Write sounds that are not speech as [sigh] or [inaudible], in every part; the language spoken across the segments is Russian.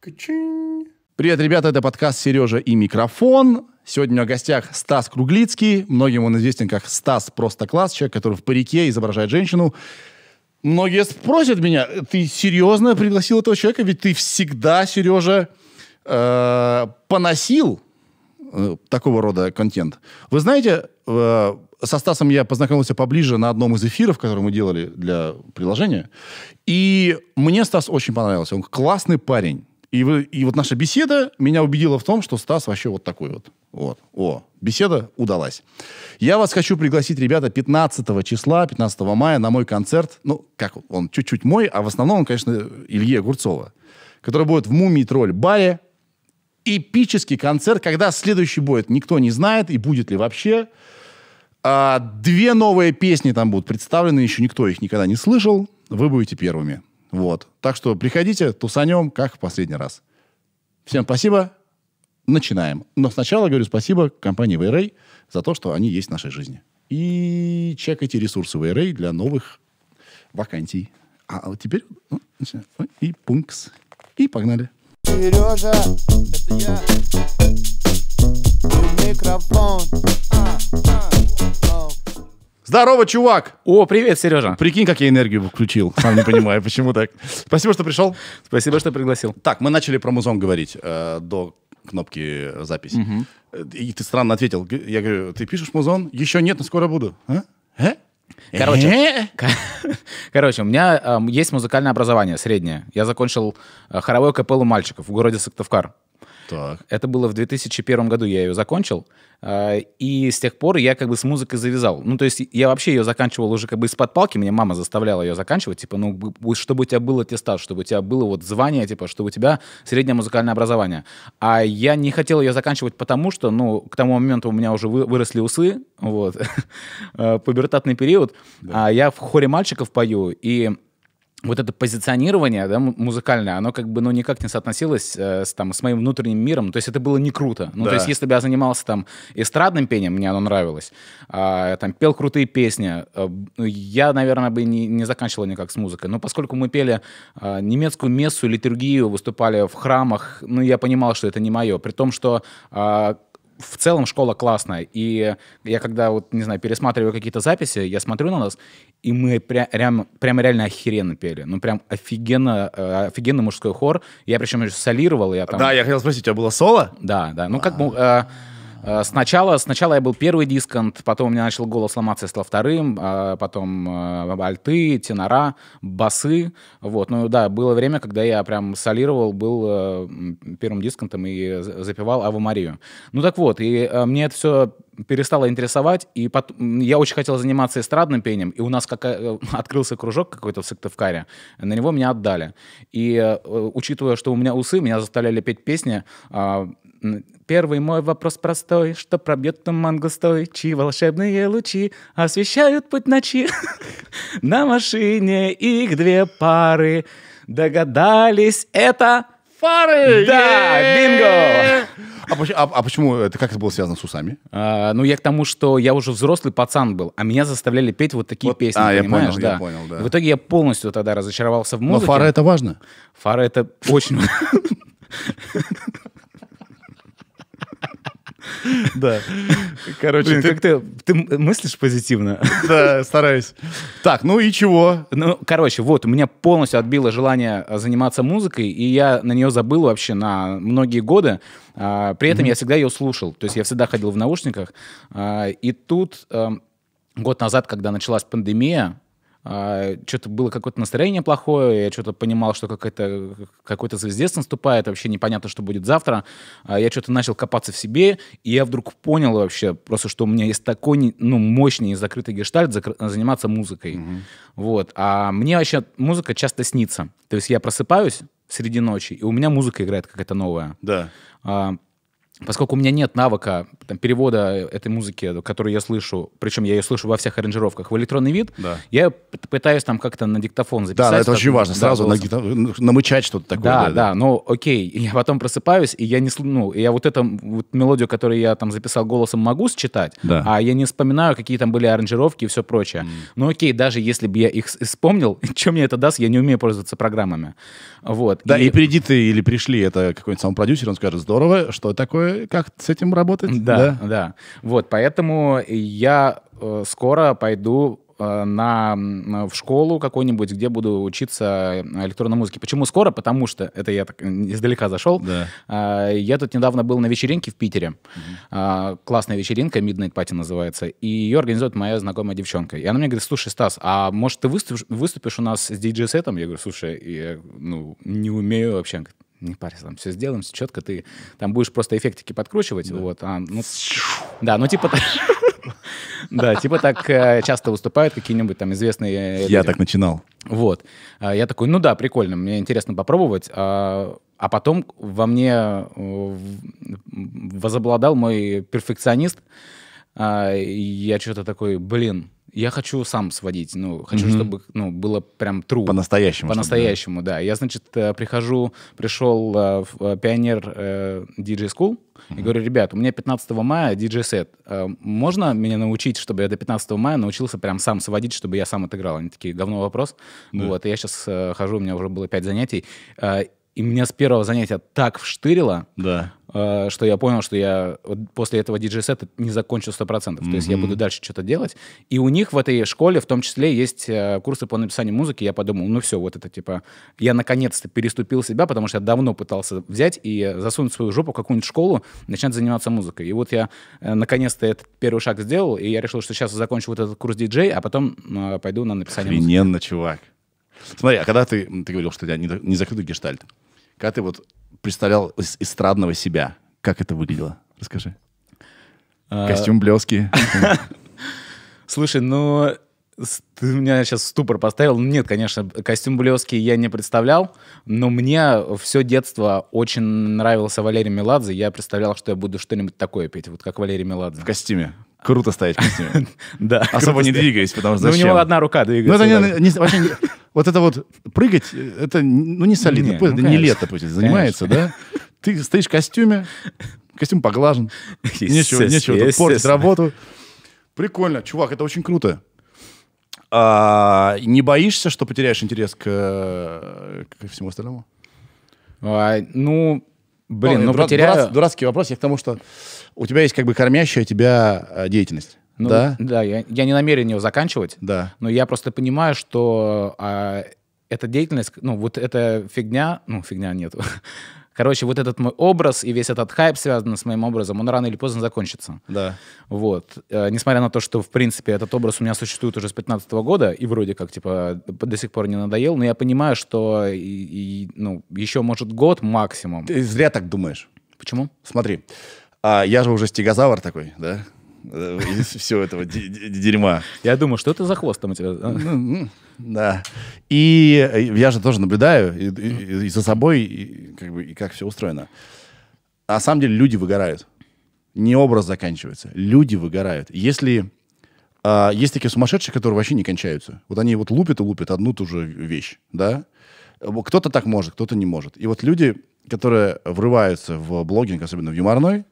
Привет, ребята, это подкаст «Сережа и микрофон». Сегодня у меня в гостях Стас Круглицкий. Многим он известен как Стас Просто Класс, человек, который в парике изображает женщину. Многие спросят меня, ты серьезно пригласил этого человека? Ведь ты всегда, Сережа, э, поносил э, такого рода контент. Вы знаете, э, со Стасом я познакомился поближе на одном из эфиров, который мы делали для приложения. И мне Стас очень понравился. Он классный парень. И, вы, и вот наша беседа меня убедила в том, что Стас вообще вот такой вот. Вот. О, беседа удалась. Я вас хочу пригласить, ребята, 15 числа, 15 мая на мой концерт. Ну, как он, чуть-чуть мой, а в основном, он, конечно, Ильи Гурцова, который будет в мумий тролль» баре. Эпический концерт, когда следующий будет, никто не знает, и будет ли вообще. А, две новые песни там будут представлены, еще никто их никогда не слышал. Вы будете первыми. Вот. Так что приходите, тусанем, как в последний раз. Всем спасибо. Начинаем. Но сначала говорю спасибо компании VRA за то, что они есть в нашей жизни. И чекайте ресурсы VRA для новых вакансий. А, а вот теперь ну, и пункс. И погнали. Сережа, это я. Микрофон. А, а, Здорово, чувак! О, привет, Сережа. Прикинь, как я энергию включил. Сам не понимаю, почему так. Спасибо, что пришел. Спасибо, что пригласил. Так, мы начали про музон говорить э, до кнопки записи. Угу. И ты странно ответил. Я говорю, ты пишешь музон? Еще нет, но скоро буду. А? А? Короче, э? [laughs] короче, у меня э, есть музыкальное образование среднее. Я закончил э, хоровое капеллу мальчиков в городе Сыктывкар. Так. Это было в 2001 году, я ее закончил. А, и с тех пор я как бы с музыкой завязал. Ну, то есть я вообще ее заканчивал уже как бы из-под палки. Меня мама заставляла ее заканчивать. Типа, ну, чтобы у тебя было аттестат, чтобы у тебя было вот звание, типа, чтобы у тебя среднее музыкальное образование. А я не хотел ее заканчивать потому, что, ну, к тому моменту у меня уже выросли усы, вот, [laughs] э, пубертатный период. А я в хоре мальчиков пою, и вот это позиционирование, да, музыкальное, оно как бы, ну, никак не соотносилось э, с, там, с моим внутренним миром, то есть это было не круто. Ну, да. то есть если бы я занимался там эстрадным пением, мне оно нравилось, э, там, пел крутые песни, э, ну, я, наверное, бы не, не заканчивал никак с музыкой. Но поскольку мы пели э, немецкую мессу, литургию, выступали в храмах, ну, я понимал, что это не мое. При том, что э, в целом школа классная. И я когда, вот, не знаю, пересматриваю какие-то записи, я смотрю на нас, и мы пря прям, прям реально охеренно пели. Ну, прям офигенно, э, офигенный мужской хор. Я причем еще солировал. Я там... Да, я хотел спросить, у тебя было соло? Да, да. Ну, как... А. Э, Э, сначала, сначала я был первый дискант, потом у меня начал голос ломаться, я стал вторым, а потом э, альты, тенора, басы. Вот. Ну да, было время, когда я прям солировал, был э, первым дисконтом и запевал Аву Марию. Ну так вот, и мне это все перестало интересовать, и потом, я очень хотел заниматься эстрадным пением, и у нас как, [laughs] открылся кружок какой-то в Сыктывкаре, на него меня отдали. И учитывая, что у меня усы, меня заставляли петь песни, а, Первый мой вопрос простой, что пробьет туман густой, чьи волшебные лучи освещают путь ночи. [laughs] На машине их две пары, догадались это фары! Да, бинго! А, а, а почему это как это было связано с усами? А, ну я к тому, что я уже взрослый пацан был, а меня заставляли петь вот такие вот, песни. А я понял, да. я понял, да. в итоге я полностью тогда разочаровался в музыке. Но фары это важно. Фары это очень. [laughs] [laughs] Да. Короче, Блин, ты... как ты, ты мыслишь позитивно? [laughs] Да, стараюсь. Так, ну и чего? Ну, короче, вот, у меня полностью отбило желание а, заниматься музыкой, и я на нее забыл вообще на многие годы. А, при этом mm-hmm. я всегда ее слушал, то есть я всегда ходил в наушниках. А, и тут год назад, когда началась пандемия, а, что-то было какое-то настроение плохое, я что-то понимал, что какой-то какой-то звездец наступает, вообще непонятно, что будет завтра. А, я что-то начал копаться в себе, и я вдруг понял вообще просто, что у меня есть такой ну, мощный и закрытый гештальт заниматься музыкой. Угу. Вот. А мне вообще музыка часто снится. То есть я просыпаюсь среди ночи, и у меня музыка играет какая-то новая. Да. А, поскольку у меня нет навыка там, перевода этой музыки, которую я слышу, причем я ее слышу во всех аранжировках, в электронный вид, да. я пытаюсь там как-то на диктофон записать. Да, это очень важно, да, сразу на диктофон, э, ну, намычать что-то такое. Да, да, да, но окей, я потом просыпаюсь, и я не ну, я вот эту вот мелодию, которую я там записал голосом, могу считать, да. а я не вспоминаю, какие там были аранжировки и все прочее. Mm. Ну окей, даже если бы я их вспомнил, [laughs] что мне это даст, я не умею пользоваться программами. Вот. Да, и, и приди ты или пришли, это какой-нибудь сам продюсер, он скажет, здорово, что такое, как с этим работать. Да, да. да. Вот, поэтому я э, скоро пойду э, на, в школу какую-нибудь, где буду учиться электронной музыке. Почему скоро? Потому что, это я так издалека зашел, да. Э, я тут недавно был на вечеринке в Питере. Угу. Классная вечеринка, Midnight Party называется, и ее организует моя знакомая девчонка. И она мне говорит, слушай, Стас, а может ты выступишь, выступишь у нас с диджей-сетом? Я говорю, слушай, я ну, не умею вообще. Она говорит, не парься, там все сделаем, все четко, ты там будешь просто эффектики подкручивать, да. вот, а, ну, да, ну типа так, [laughs] да, типа так э, часто выступают какие-нибудь там известные... Я так начинал. Вот, а, я такой, ну да, прикольно, мне интересно попробовать, а, а потом во мне э, возобладал мой перфекционист, а, я что-то такой, блин, я хочу сам сводить, ну, хочу, mm-hmm. чтобы, ну, было прям true. По-настоящему. По-настоящему, да. да. Я, значит, э, прихожу, пришел э, в э, пионер э, DJ School, mm-hmm. и говорю, ребят, у меня 15 мая DJ сет. Можно меня научить, чтобы я до 15 мая научился прям сам сводить, чтобы я сам отыграл? Они такие, говно вопрос. Да. Вот, и я сейчас хожу, у меня уже было 5 занятий. И меня с первого занятия так вштырило, да. э, что я понял, что я после этого диджей-сета не закончу 100%. Mm-hmm. То есть я буду дальше что-то делать. И у них в этой школе в том числе есть э, курсы по написанию музыки. Я подумал, ну все, вот это типа... Я наконец-то переступил себя, потому что я давно пытался взять и засунуть свою жопу в какую-нибудь школу, начать заниматься музыкой. И вот я э, наконец-то этот первый шаг сделал, и я решил, что сейчас закончу вот этот курс диджей, а потом э, пойду на написание Охрененно, музыки. чувак. Смотри, а когда ты, ты говорил, что у тебя не, не закрытый гештальт, когда ты вот представлял из эстрадного себя, как это выглядело? Расскажи. А, костюм блески. Слушай, ну, ты меня сейчас в ступор поставил. Нет, конечно, костюм блески я не представлял, но мне все детство очень нравился Валерий Меладзе. Я представлял, что я буду что-нибудь такое петь, вот как Валерий Меладзе. В костюме. Круто стоять в костюме. [laughs] Да. Особо не двигаясь, потому что зачем? Ну, у него одна рука ну, двигается. Ну, это вообще вот это вот прыгать, э, это ну не солидно, не, ну, это не лето пусть занимается, да? Ты стоишь в костюме, костюм поглажен, нечего, нечего тут портить работу. Прикольно, чувак, это очень круто. А, не боишься, что потеряешь интерес к, э, к всему остальному? А, ну, блин, ну, ну дура- потеряю... Дурацкий вопрос, я к тому, что у тебя есть как бы кормящая тебя э, деятельность. Ну, да? Да, я, я не намерен его заканчивать. Да. Но я просто понимаю, что а, эта деятельность, ну, вот эта фигня, ну, фигня нету. [laughs] Короче, вот этот мой образ и весь этот хайп, связанный с моим образом, он рано или поздно закончится. Да. Вот. Э, несмотря на то, что, в принципе, этот образ у меня существует уже с 15 года, и вроде как, типа, до сих пор не надоел, но я понимаю, что, и, и, ну, еще, может, год максимум. Ты зря так думаешь. Почему? Смотри, а, я же уже стегозавр такой, да? Э, из всего этого дерьма. Я думаю, что это за хвост там у тебя? Да. Ну, и э, я же тоже наблюдаю и за собой, и как все устроено. А на самом деле люди выгорают. Не образ заканчивается. Люди выгорают. Если а, есть такие сумасшедшие, которые вообще не кончаются. Вот они вот лупят и лупят одну ту же вещь, да? Кто-то так может, кто-то не может. И вот люди, которые врываются в блогинг, особенно в юморной,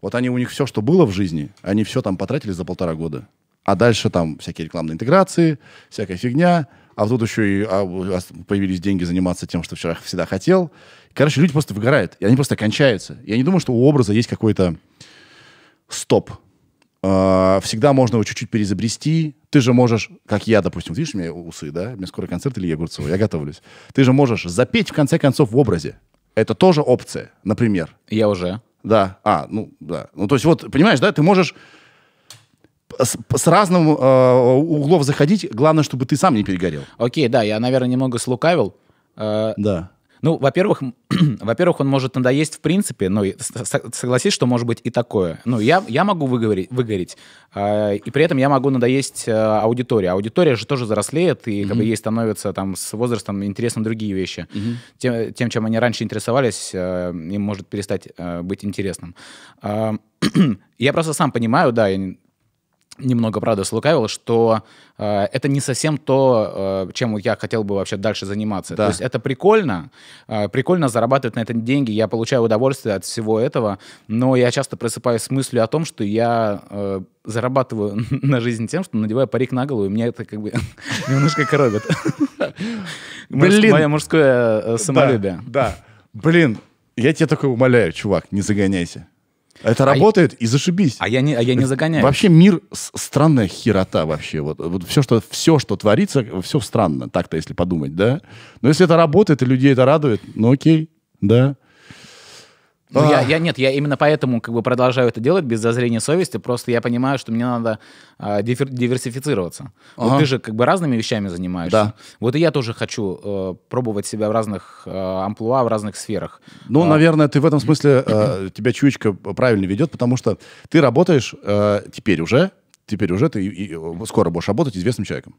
вот они, у них все, что было в жизни, они все там потратили за полтора года. А дальше там всякие рекламные интеграции, всякая фигня. А тут еще и а, появились деньги заниматься тем, что вчера всегда хотел. Короче, люди просто выгорают, и они просто кончаются. Я не думаю, что у образа есть какой-то стоп. А, всегда можно его чуть-чуть переизобрести. Ты же можешь, как я, допустим, видишь, у меня усы, да? У меня скоро концерт Ильи Огурцова, я готовлюсь. Ты же можешь запеть, в конце концов, в образе. Это тоже опция, например. Я уже. Да. А, ну, да. Ну, то есть вот, понимаешь, да, ты можешь с, с разным э, углов заходить, главное, чтобы ты сам не перегорел. Окей, да, я, наверное, немного слукавил. Э, да. Ну, во-первых, [clears throat] во-первых, он может надоесть в принципе, но согласись, что может быть и такое. Ну, я, я могу выгореть, выгореть а, э, и при этом я могу надоесть э, аудитории. А аудитория же тоже взрослеет, и mm-hmm. как бы ей становятся там с возрастом интересны другие вещи. Mm-hmm. Тем, тем, чем они раньше интересовались, э, им может перестать э, быть интересным. Э, [clears throat] я просто сам понимаю, да, я немного, правда, слукавил, что э, это не совсем то, э, чем я хотел бы вообще дальше заниматься. Да. То есть это прикольно, э, прикольно зарабатывать на этом деньги, я получаю удовольствие от всего этого, но я часто просыпаюсь с мыслью о том, что я э, зарабатываю [laughs] на жизнь тем, что надеваю парик на голову, и меня это как бы [laughs] немножко коробит. [laughs] Блин, Мое мужское э, самолюбие. Да, блин, я тебя только умоляю, чувак, не загоняйся. Это а работает я... и зашибись. А я не, а я не загоняю. Вообще мир странная херота вообще. Вот, вот все, что, все, что творится, все странно, так-то если подумать, да? Но если это работает и людей это радует, ну окей, да. Ну, я, а. я нет, я именно поэтому как бы продолжаю это делать без зазрения совести. Просто я понимаю, что мне надо э, диверсифицироваться. Ага. Вот ты же как бы разными вещами занимаешься. Да. Вот и я тоже хочу э, пробовать себя в разных э, амплуа, в разных сферах. Ну, а. наверное, ты в этом смысле э, тебя чуечка правильно ведет, потому что ты работаешь э, теперь уже, теперь уже ты и, и, э, скоро будешь работать известным человеком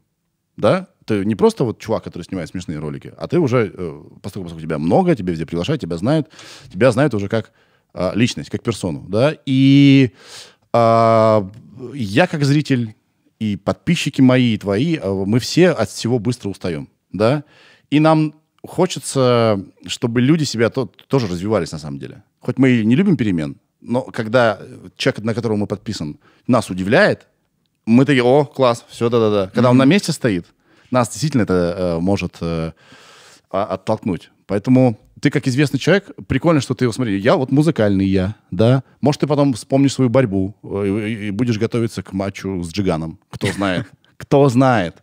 да, ты не просто вот чувак, который снимает смешные ролики, а ты уже, э, поскольку, поскольку тебя много, тебе везде приглашают, тебя знают, тебя знают уже как э, личность, как персону, да, и э, я как зритель, и подписчики мои, и твои, э, мы все от всего быстро устаем, да, и нам хочется, чтобы люди себя то, тоже развивались на самом деле. Хоть мы и не любим перемен, но когда человек, на которого мы подписан, нас удивляет, мы такие, о, класс, все, да-да-да. Когда mm-hmm. он на месте стоит, нас действительно это э, может э, а, оттолкнуть. Поэтому ты как известный человек, прикольно, что ты его смотри. Я вот музыкальный я, да. Может, ты потом вспомнишь свою борьбу э, и, и будешь готовиться к матчу с Джиганом. Кто знает. [laughs] Кто знает.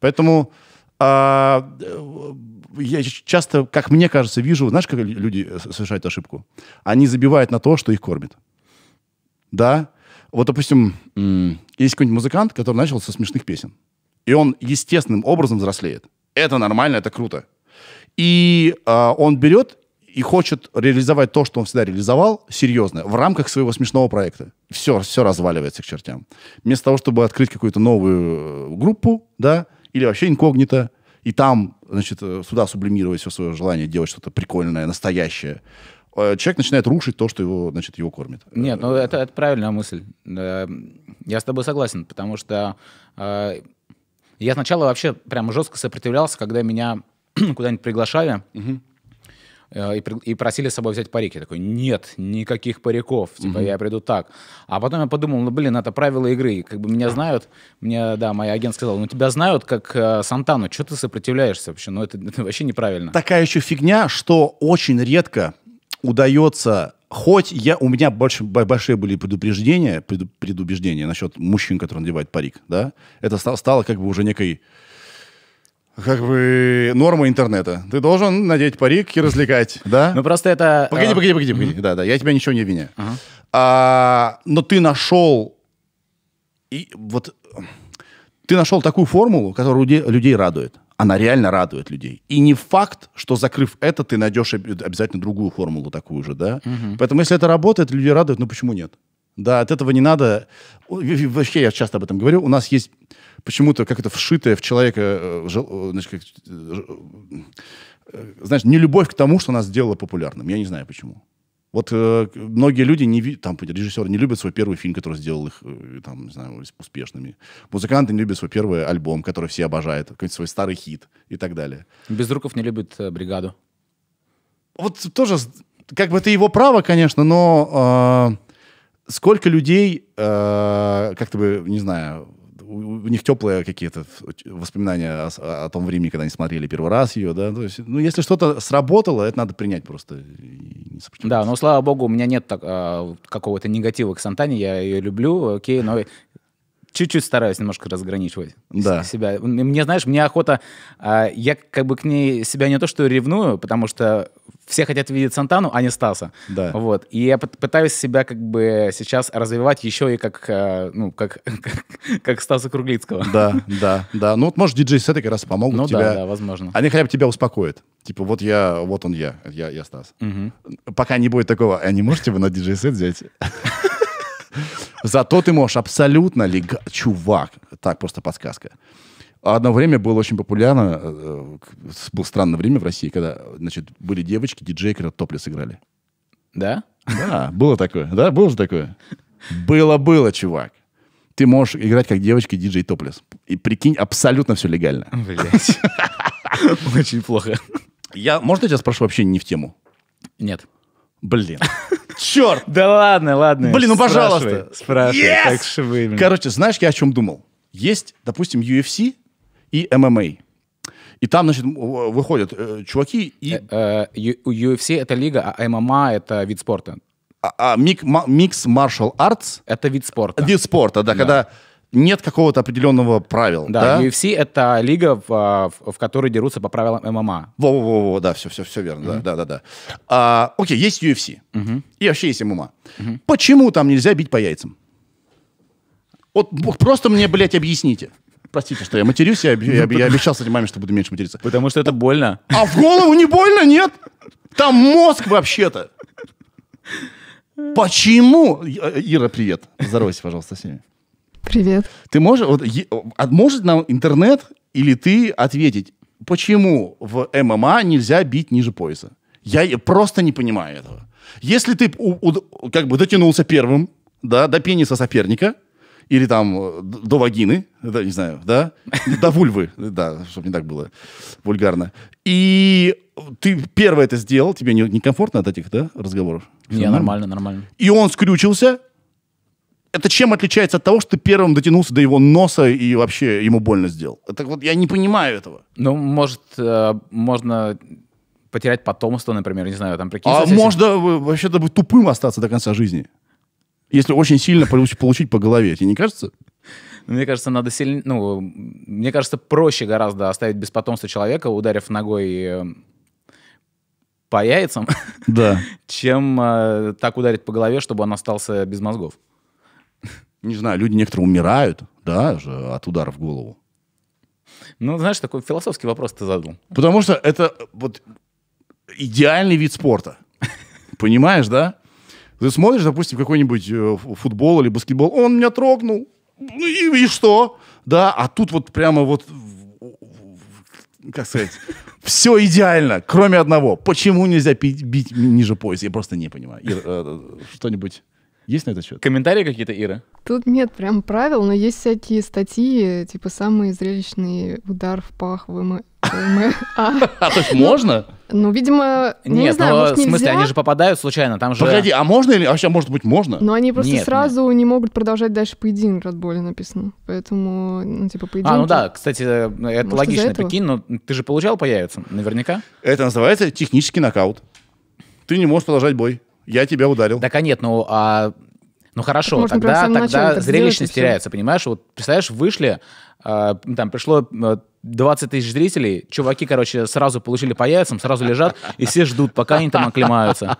Поэтому а, э, я часто, как мне кажется, вижу, знаешь, как люди э, совершают ошибку? Они забивают на то, что их кормит. Да? Вот, допустим, есть какой-нибудь музыкант, который начал со смешных песен. И он естественным образом взрослеет. Это нормально, это круто. И э, он берет и хочет реализовать то, что он всегда реализовал, серьезно, в рамках своего смешного проекта. Все, все разваливается к чертям. Вместо того, чтобы открыть какую-то новую э, группу, да, или вообще инкогнито, и там, значит, э, сюда сублимировать все свое желание делать что-то прикольное, настоящее, Э, человек начинает рушить то, что его, значит, его кормит. Нет, ну это, это правильная мысль. Я с тобой согласен, потому что э, я сначала вообще прямо жестко сопротивлялся, когда меня [clears throat] куда-нибудь приглашали. Угу и, и просили с собой взять парики Я такой, нет, никаких париков, типа, угу. я приду так. А потом я подумал, ну, блин, это правила игры, как бы меня знают, мне, да, мой агент сказал, ну, тебя знают как э, Сантану, что ты сопротивляешься вообще? Ну, это, это вообще неправильно. Такая еще фигня, что очень редко удается хоть я, у меня больше, большие были предупреждения, пред, предубеждения насчет мужчин, которые надевают парик, да, это стало, стало как бы уже некой как бы нормой интернета. Ты должен надеть парик и развлекать, [laughs] да? Ну просто это... Погоди, а, погоди, погоди, погоди. Да, да, я тебя ничего не виню, а, но ты нашел... И вот ты нашел такую формулу, которая людей радует она реально радует людей. И не факт, что закрыв это, ты найдешь обязательно другую формулу такую же, да? Угу. Поэтому если это работает, люди радуют, ну почему нет? Да, от этого не надо. Вообще, я часто об этом говорю. У нас есть почему-то как это вшитое в человека, э, э, значит, как, э, значит, не любовь к тому, что нас сделало популярным. Я не знаю почему. Вот э, многие люди не там режиссеры не любят свой первый фильм, который сделал их, э, там, не знаю, успешными. Музыканты не любят свой первый альбом, который все обожают, какой-нибудь свой старый хит и так далее. Безруков не любит э, бригаду. Вот тоже, как бы это его право, конечно, но э, сколько людей, э, как-то бы, не знаю, у них теплые какие-то воспоминания о, о том времени, когда они смотрели первый раз ее, да, то есть, ну, если что-то сработало, это надо принять просто. И не да, но, слава богу, у меня нет а, какого-то негатива к Сантане, я ее люблю, окей, но чуть-чуть стараюсь немножко разграничивать да. себя. Мне, знаешь, мне охота... А, я как бы к ней себя не то что ревную, потому что все хотят видеть Сантану, а не Стаса. Да. Вот. И я пытаюсь себя как бы сейчас развивать еще и как, а, ну, как, [laughs] как, как Стаса Круглицкого. Да, да, да. Ну вот, может, диджей сеты как раз помогут ну, тебя. Ну да, да, возможно. Они хотя бы тебя успокоят. Типа, вот я, вот он я, я, я Стас. Угу. Пока не будет такого, а не можете вы на диджей сет взять? [laughs] Зато ты можешь абсолютно лег... Чувак, так просто подсказка. Одно время было очень популярно, э, было странное время в России, когда, значит, были девочки, диджеи, когда топлис играли. Да? Да, было такое. Да, было же такое. Было-было, чувак. Ты можешь играть как девочка диджей топлес. И прикинь, абсолютно все легально. Блять. [laughs] Очень плохо. Я, можно я тебя спрошу вообще не в тему? Нет. Блин. Черт! Да ладно, ладно. Блин, ну пожалуйста. Спрашивай, yes! Короче, знаешь, я о чем думал? Есть, допустим, UFC и MMA. И там, значит, выходят э, чуваки и... Э, э, UFC — это лига, а MMA это вид спорта. А, а микс маршал артс... Это вид спорта. Вид спорта, да, да. когда нет какого-то определенного правила. Да, да? UFC — это лига, в, а, в, в которой дерутся по правилам ММА. Во-во-во, да, все, все, все верно, mm-hmm. да, да, да. А, окей, есть UFC, mm-hmm. и вообще есть ММА. Mm-hmm. Почему там нельзя бить по яйцам? Вот просто мне, блядь, объясните. Простите, что я матерюсь, я, я, я обещал, кстати, маме, что буду меньше материться. Потому что это больно. А в голову не больно, нет? Там мозг вообще-то. Почему? Ира, привет. Здоровайся, пожалуйста, с ними. Привет. Ты можешь, вот, а может нам интернет или ты ответить, почему в ММА нельзя бить ниже пояса? Я просто не понимаю этого. Если ты у, у, как бы дотянулся первым, да, до пениса соперника, или там э, до вагины, да, не знаю, да, [laughs] до вульвы, да, чтобы не так было вульгарно. И ты первое это сделал, тебе некомфортно не от этих, да, разговоров? Не, нормально, нормально. И он скрючился, это чем отличается от того, что ты первым дотянулся до его носа и вообще ему больно сделал? Так вот я не понимаю этого. Ну, может, э, можно потерять потомство, например, не знаю, там прикинь. А можно э, вообще-то быть тупым остаться до конца жизни, если очень сильно получить по голове, тебе не кажется? Ну, мне кажется, надо сильно, ну, мне кажется, проще гораздо оставить без потомства человека, ударив ногой э, по яйцам, да. [laughs] чем э, так ударить по голове, чтобы он остался без мозгов не знаю, люди некоторые умирают, да, же от удара в голову. Ну, знаешь, такой философский вопрос ты задал. Потому что это вот идеальный вид спорта. Понимаешь, да? Ты смотришь, допустим, какой-нибудь э, футбол или баскетбол, он меня трогнул, ну и, и что? Да, а тут вот прямо вот, как сказать, все идеально, кроме одного. Почему нельзя пить, бить ниже пояса? Я просто не понимаю. Э, э, что-нибудь есть на этот счет? Комментарии какие-то, Ира? Тут нет прям правил, но есть всякие статьи, типа самый зрелищный удар в пах ВМ... Эм-, эм-, а». [laughs] а то есть ну, можно? Ну, видимо, ну, нет, не знаю, ну, может, в смысле, они же попадают случайно, там же... Погоди, а можно или... А вообще, а может быть, можно? Но они просто сразу не могут продолжать дальше поединок, от боли написано. Поэтому, ну, типа, поединок... А, ну да, кстати, э, это логично, прикинь, но ты же получал по наверняка? Это называется технический нокаут. Ты не можешь продолжать бой. Я тебя ударил. Да а нет, ну, а... ну хорошо, Можно тогда, тогда зрелищность теряется, понимаешь? Вот представляешь, вышли, э, там пришло 20 э, тысяч зрителей, чуваки, короче, сразу получили по яйцам, сразу лежат, и все ждут, пока они там оклемаются.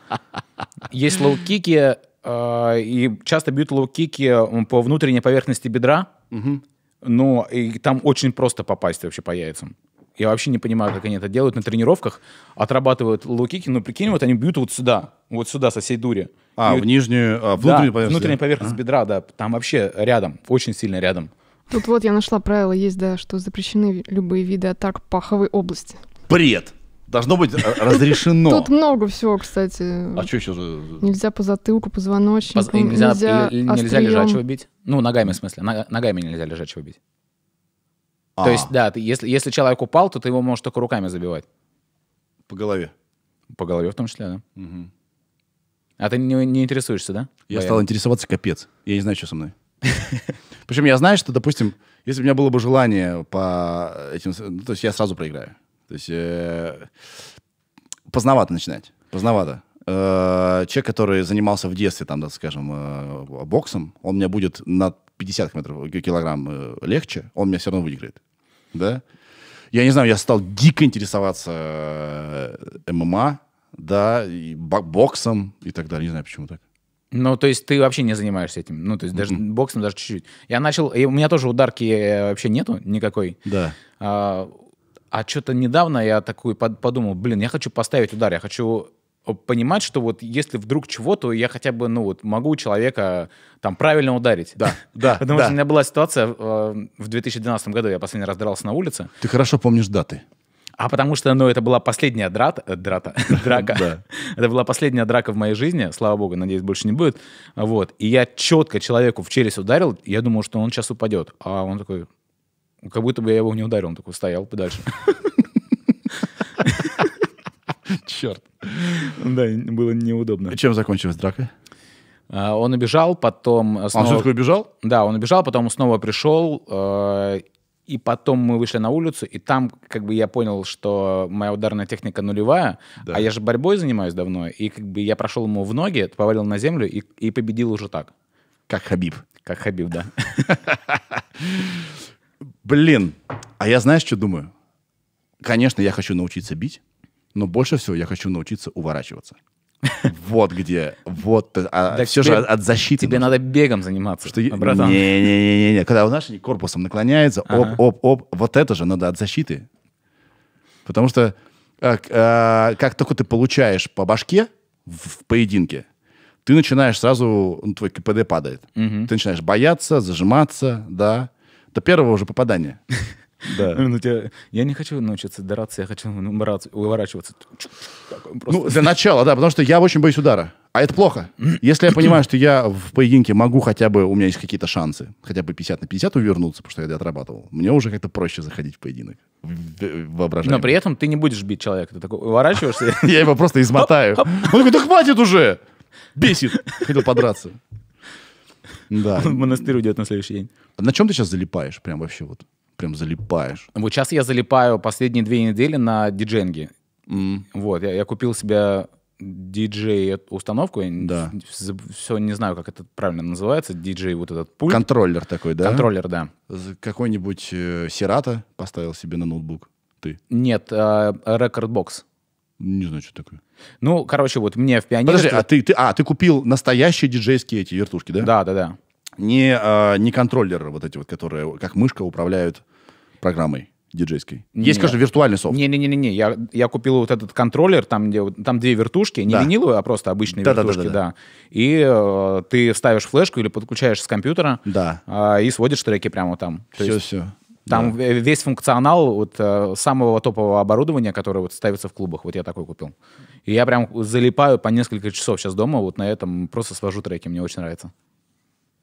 Есть лоу-кики, э, и часто бьют лоу-кики по внутренней поверхности бедра, угу. ну, и там очень просто попасть вообще по яйцам. Я вообще не понимаю, как они это делают на тренировках. Отрабатывают лукики, но ну, прикинь, вот они бьют вот сюда, вот сюда, со всей дури. А, и в нижнюю, а, внутреннюю да, поверхность? внутренняя поверхность а? бедра, да. Там вообще рядом, очень сильно рядом. Тут вот я нашла правило, есть, да, что запрещены любые виды атак паховой области. Бред! Должно быть э, разрешено. Тут много всего, кстати. А что еще? Э, нельзя по затылку, позвоночнику, нельзя, нельзя лежачего бить. Ну, ногами, в смысле. Ногами нельзя лежачего бить. А. То есть, да, ты, если, если человек упал, то ты его можешь только руками забивать. По голове? По голове в том числе, да. Угу. А ты не, не интересуешься, да? Я Боями? стал интересоваться капец. Я не знаю, что со мной. [laughs] Причем я знаю, что, допустим, если у меня было бы желание по этим... Ну, то есть я сразу проиграю. То есть э, поздновато начинать. Поздновато. Э, человек, который занимался в детстве, там, да, скажем, э, боксом, он меня будет на 50 метров, э, килограмм э, легче, он меня все равно выиграет. Да? Я не знаю, я стал дико интересоваться э, ММА, да, и боксом и так далее. Не знаю, почему так. Ну, то есть ты вообще не занимаешься этим. Ну, то есть даже mm-hmm. боксом даже чуть-чуть. Я начал... И у меня тоже ударки вообще нету никакой. Да. А, а что-то недавно я такую подумал, блин, я хочу поставить удар, я хочу понимать, что вот если вдруг чего, то я хотя бы, ну вот, могу человека там правильно ударить. Да, да. [laughs] Потому что у меня была ситуация э, в 2012 году, я последний раз дрался на улице. Ты хорошо помнишь даты. А потому что, ну, это была последняя драта, э, драта, [laughs] драка. Это была последняя драка в моей жизни, слава богу, надеюсь, больше не будет. Вот. И я четко человеку в челюсть ударил, я думал, что он сейчас упадет. А он такой, как будто бы я его не ударил, он такой стоял подальше. [laughs] Черт. [laughs] Да, было неудобно. Чем закончилась драка? А, он убежал, потом... А, снова... Он все-таки убежал? Да, он убежал, потом снова пришел, э, и потом мы вышли на улицу, и там как бы я понял, что моя ударная техника нулевая, а я же борьбой занимаюсь давно, и как бы я прошел ему в ноги, повалил на землю и победил уже так. Как Хабиб. Как Хабиб, да. [laughs] Блин, а я знаешь, что думаю? Конечно, я хочу научиться бить, но больше всего я хочу научиться уворачиваться. [laughs] Вот где, вот, э, а так все же от, защиты. Тебе нужно. надо бегом заниматься, что а, братан. Не-не-не, когда у нас они корпусом наклоняется, ага. оп-оп-оп, вот это же надо от защиты. Потому что как, э, а, э, как только ты получаешь по башке в, в поединке, ты начинаешь сразу, ну, твой КПД падает. Угу. Ты начинаешь бояться, зажиматься, да, до первого уже попадания. [laughs] Да. Ну, ну тебя... Я не хочу научиться драться, я хочу ну, уворачиваться. Ну, для начала, да, потому что я очень боюсь удара. А это плохо. Если я понимаю, что я в поединке могу хотя бы, у меня есть какие-то шансы, хотя бы 50 на 50 увернуться, потому что я это отрабатывал, мне уже как-то проще заходить в поединок. Воображаем. Но при этом ты не будешь бить человека. Ты такой уворачиваешься. [laughs] Я его просто измотаю. Он такой, да хватит уже! Бесит! Хотел подраться. Да. монастырь уйдет на следующий день. А на чем ты сейчас залипаешь прям вообще вот? прям залипаешь. Вот сейчас я залипаю последние две недели на дидженге. Mm. Вот, я, я купил себе диджей-установку, да. все не знаю, как это правильно называется, диджей вот этот пульт. Контроллер такой, да? Контроллер, да. Какой-нибудь э, Серата поставил себе на ноутбук ты? Нет, рекордбокс. Э, не знаю, что такое. Ну, короче, вот мне в пианино... Подожди, а ты, ты, а, ты купил настоящие диджейские эти вертушки, да? Да, да, да не, а, не контроллеры вот эти вот, которые как мышка управляют программой диджейской. Есть, конечно, виртуальный софт. Не-не-не, я, я купил вот этот контроллер, там, где, там две вертушки, не да. виниловые, а просто обычные да, вертушки, да. да, да, да. И э, ты ставишь флешку или подключаешь с компьютера да. э, и сводишь треки прямо там. Все-все. Там да. весь функционал вот э, самого топового оборудования, которое вот ставится в клубах, вот я такой купил. И я прям залипаю по несколько часов сейчас дома вот на этом, просто свожу треки, мне очень нравится.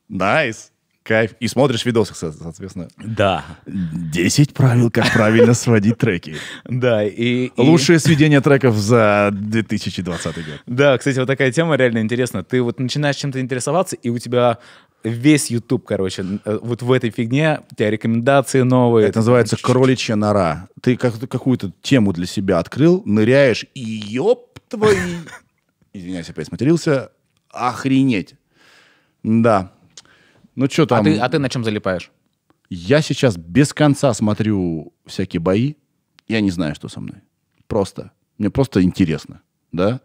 Найс. Кайф. И смотришь видосы, соответственно. Да. Десять правил, как правильно сводить треки. Да. И, Лучшее и... сведение треков за 2020 год. Да, кстати, вот такая тема реально интересна. Ты вот начинаешь чем-то интересоваться, и у тебя весь YouTube, короче, э, вот в этой фигне, у тебя рекомендации новые. Это называется кроличья нора. Ты как какую-то тему для себя открыл, ныряешь, и ёб твой! [laughs] Извиняюсь, опять смотрелся. Охренеть. Да, ну что там? А ты, а ты на чем залипаешь? Я сейчас без конца смотрю всякие бои. Я не знаю, что со мной. Просто. Мне просто интересно. Да?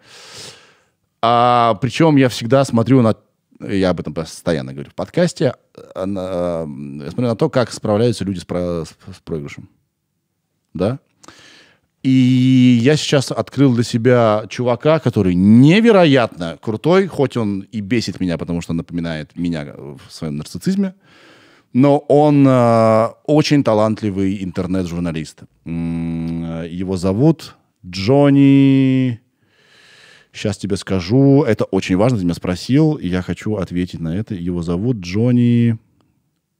А причем я всегда смотрю на... Я об этом постоянно говорю в подкасте. А, на, эм, я смотрю на то, как справляются люди с, про, с, с проигрышем. Да? И я сейчас открыл для себя чувака, который невероятно крутой, хоть он и бесит меня, потому что напоминает меня в своем нарциссизме, но он э, очень талантливый интернет-журналист. Его зовут Джонни... Сейчас тебе скажу. Это очень важно, ты меня спросил, и я хочу ответить на это. Его зовут Джонни...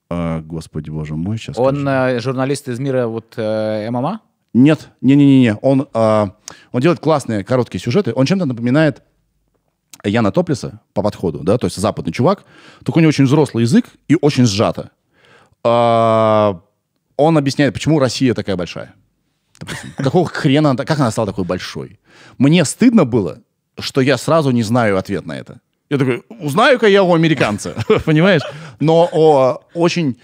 А, господи, боже мой, сейчас Он скажу. Э, журналист из мира вот э, ММА? Нет, не-не-не, он, э, он делает классные короткие сюжеты. Он чем-то напоминает Яна Топлиса по подходу, да, то есть западный чувак, только у него очень взрослый язык и очень сжато. Э, он объясняет, почему Россия такая большая. [laughs] какого хрена, как она стала такой большой? Мне стыдно было, что я сразу не знаю ответ на это. Я такой, узнаю-ка я у американца, [laughs] понимаешь? Но очень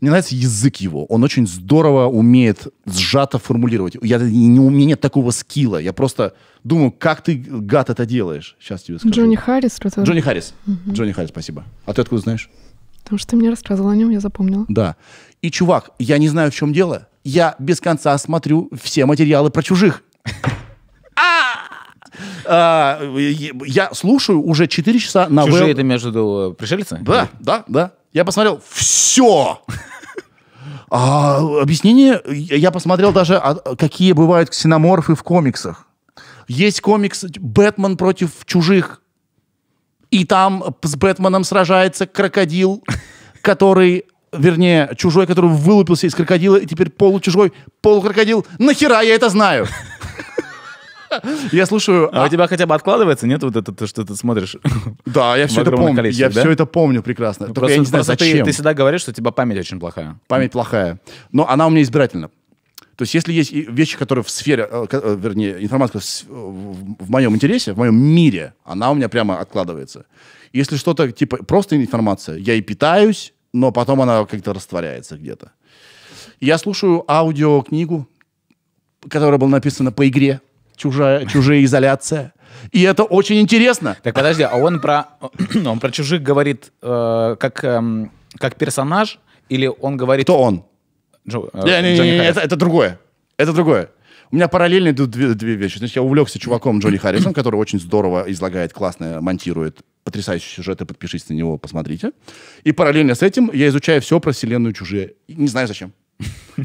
мне нравится язык его. Он очень здорово умеет сжато формулировать. Я, не, у меня нет такого скилла. Я просто думаю, как ты, гад, это делаешь. Сейчас тебе скажу. Джонни Харрис. Это... Джонни Харрис. Угу. Джонни Харрис, спасибо. А ты откуда знаешь? Потому что ты мне рассказывал о нем, я запомнила. Да. И, чувак, я не знаю, в чем дело. Я без конца смотрю все материалы про чужих. А! А, я слушаю уже 4 часа на... Чужие это между пришельцы? Да, да, да. Я посмотрел все. А, объяснение, я посмотрел даже, а, какие бывают ксеноморфы в комиксах. Есть комикс «Бэтмен против чужих», и там с Бэтменом сражается крокодил, который, вернее, чужой, который вылупился из крокодила, и теперь получужой, полукрокодил. Нахера я это знаю? Я слушаю... А, а у тебя хотя бы откладывается, нет, вот это, что ты смотришь? Да, я все это помню. Я да? все это помню прекрасно. Ну, просто, я не знаю, зачем. Ты, ты всегда говоришь, что у тебя память очень плохая. Память плохая. Но она у меня избирательна. То есть, если есть вещи, которые в сфере, э, э, вернее, информация э, в моем интересе, в моем мире, она у меня прямо откладывается. Если что-то, типа, просто информация, я и питаюсь, но потом она как-то растворяется где-то. Я слушаю аудиокнигу, которая была написана по игре чужая, чужая изоляция. И это очень интересно. Так подожди, а он про [clears throat] он про чужих говорит э, как э, как персонаж или он говорит? Кто он? Джо, э, не, не, не, не, это, это другое. Это другое. У меня параллельно идут две, две вещи. Значит, я увлекся чуваком Джонни Харрисом, который очень здорово излагает, классно монтирует потрясающие сюжеты и подпишитесь на него, посмотрите. И параллельно с этим я изучаю все про вселенную «Чужие». Не знаю зачем.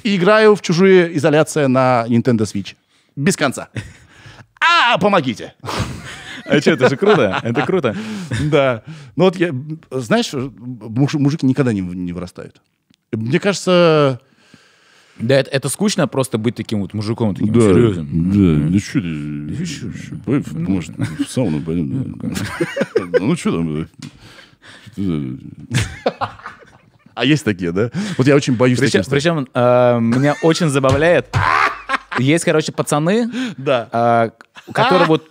И играю в «Чужие» изоляция на Nintendo Switch. Без конца а, помогите. А что, это же круто, это круто. Да. Ну вот я, знаешь, мужики никогда не, не вырастают. Мне кажется... Да, это, это скучно просто быть таким вот мужиком, таким да, серьезным. Да, да что ты? может, в сауну пойдем. Ну что там? А есть такие, да? Вот я очень боюсь причем, таким. Причем э, а, меня очень забавляет. Есть, короче, пацаны. Да. Э, которые вот,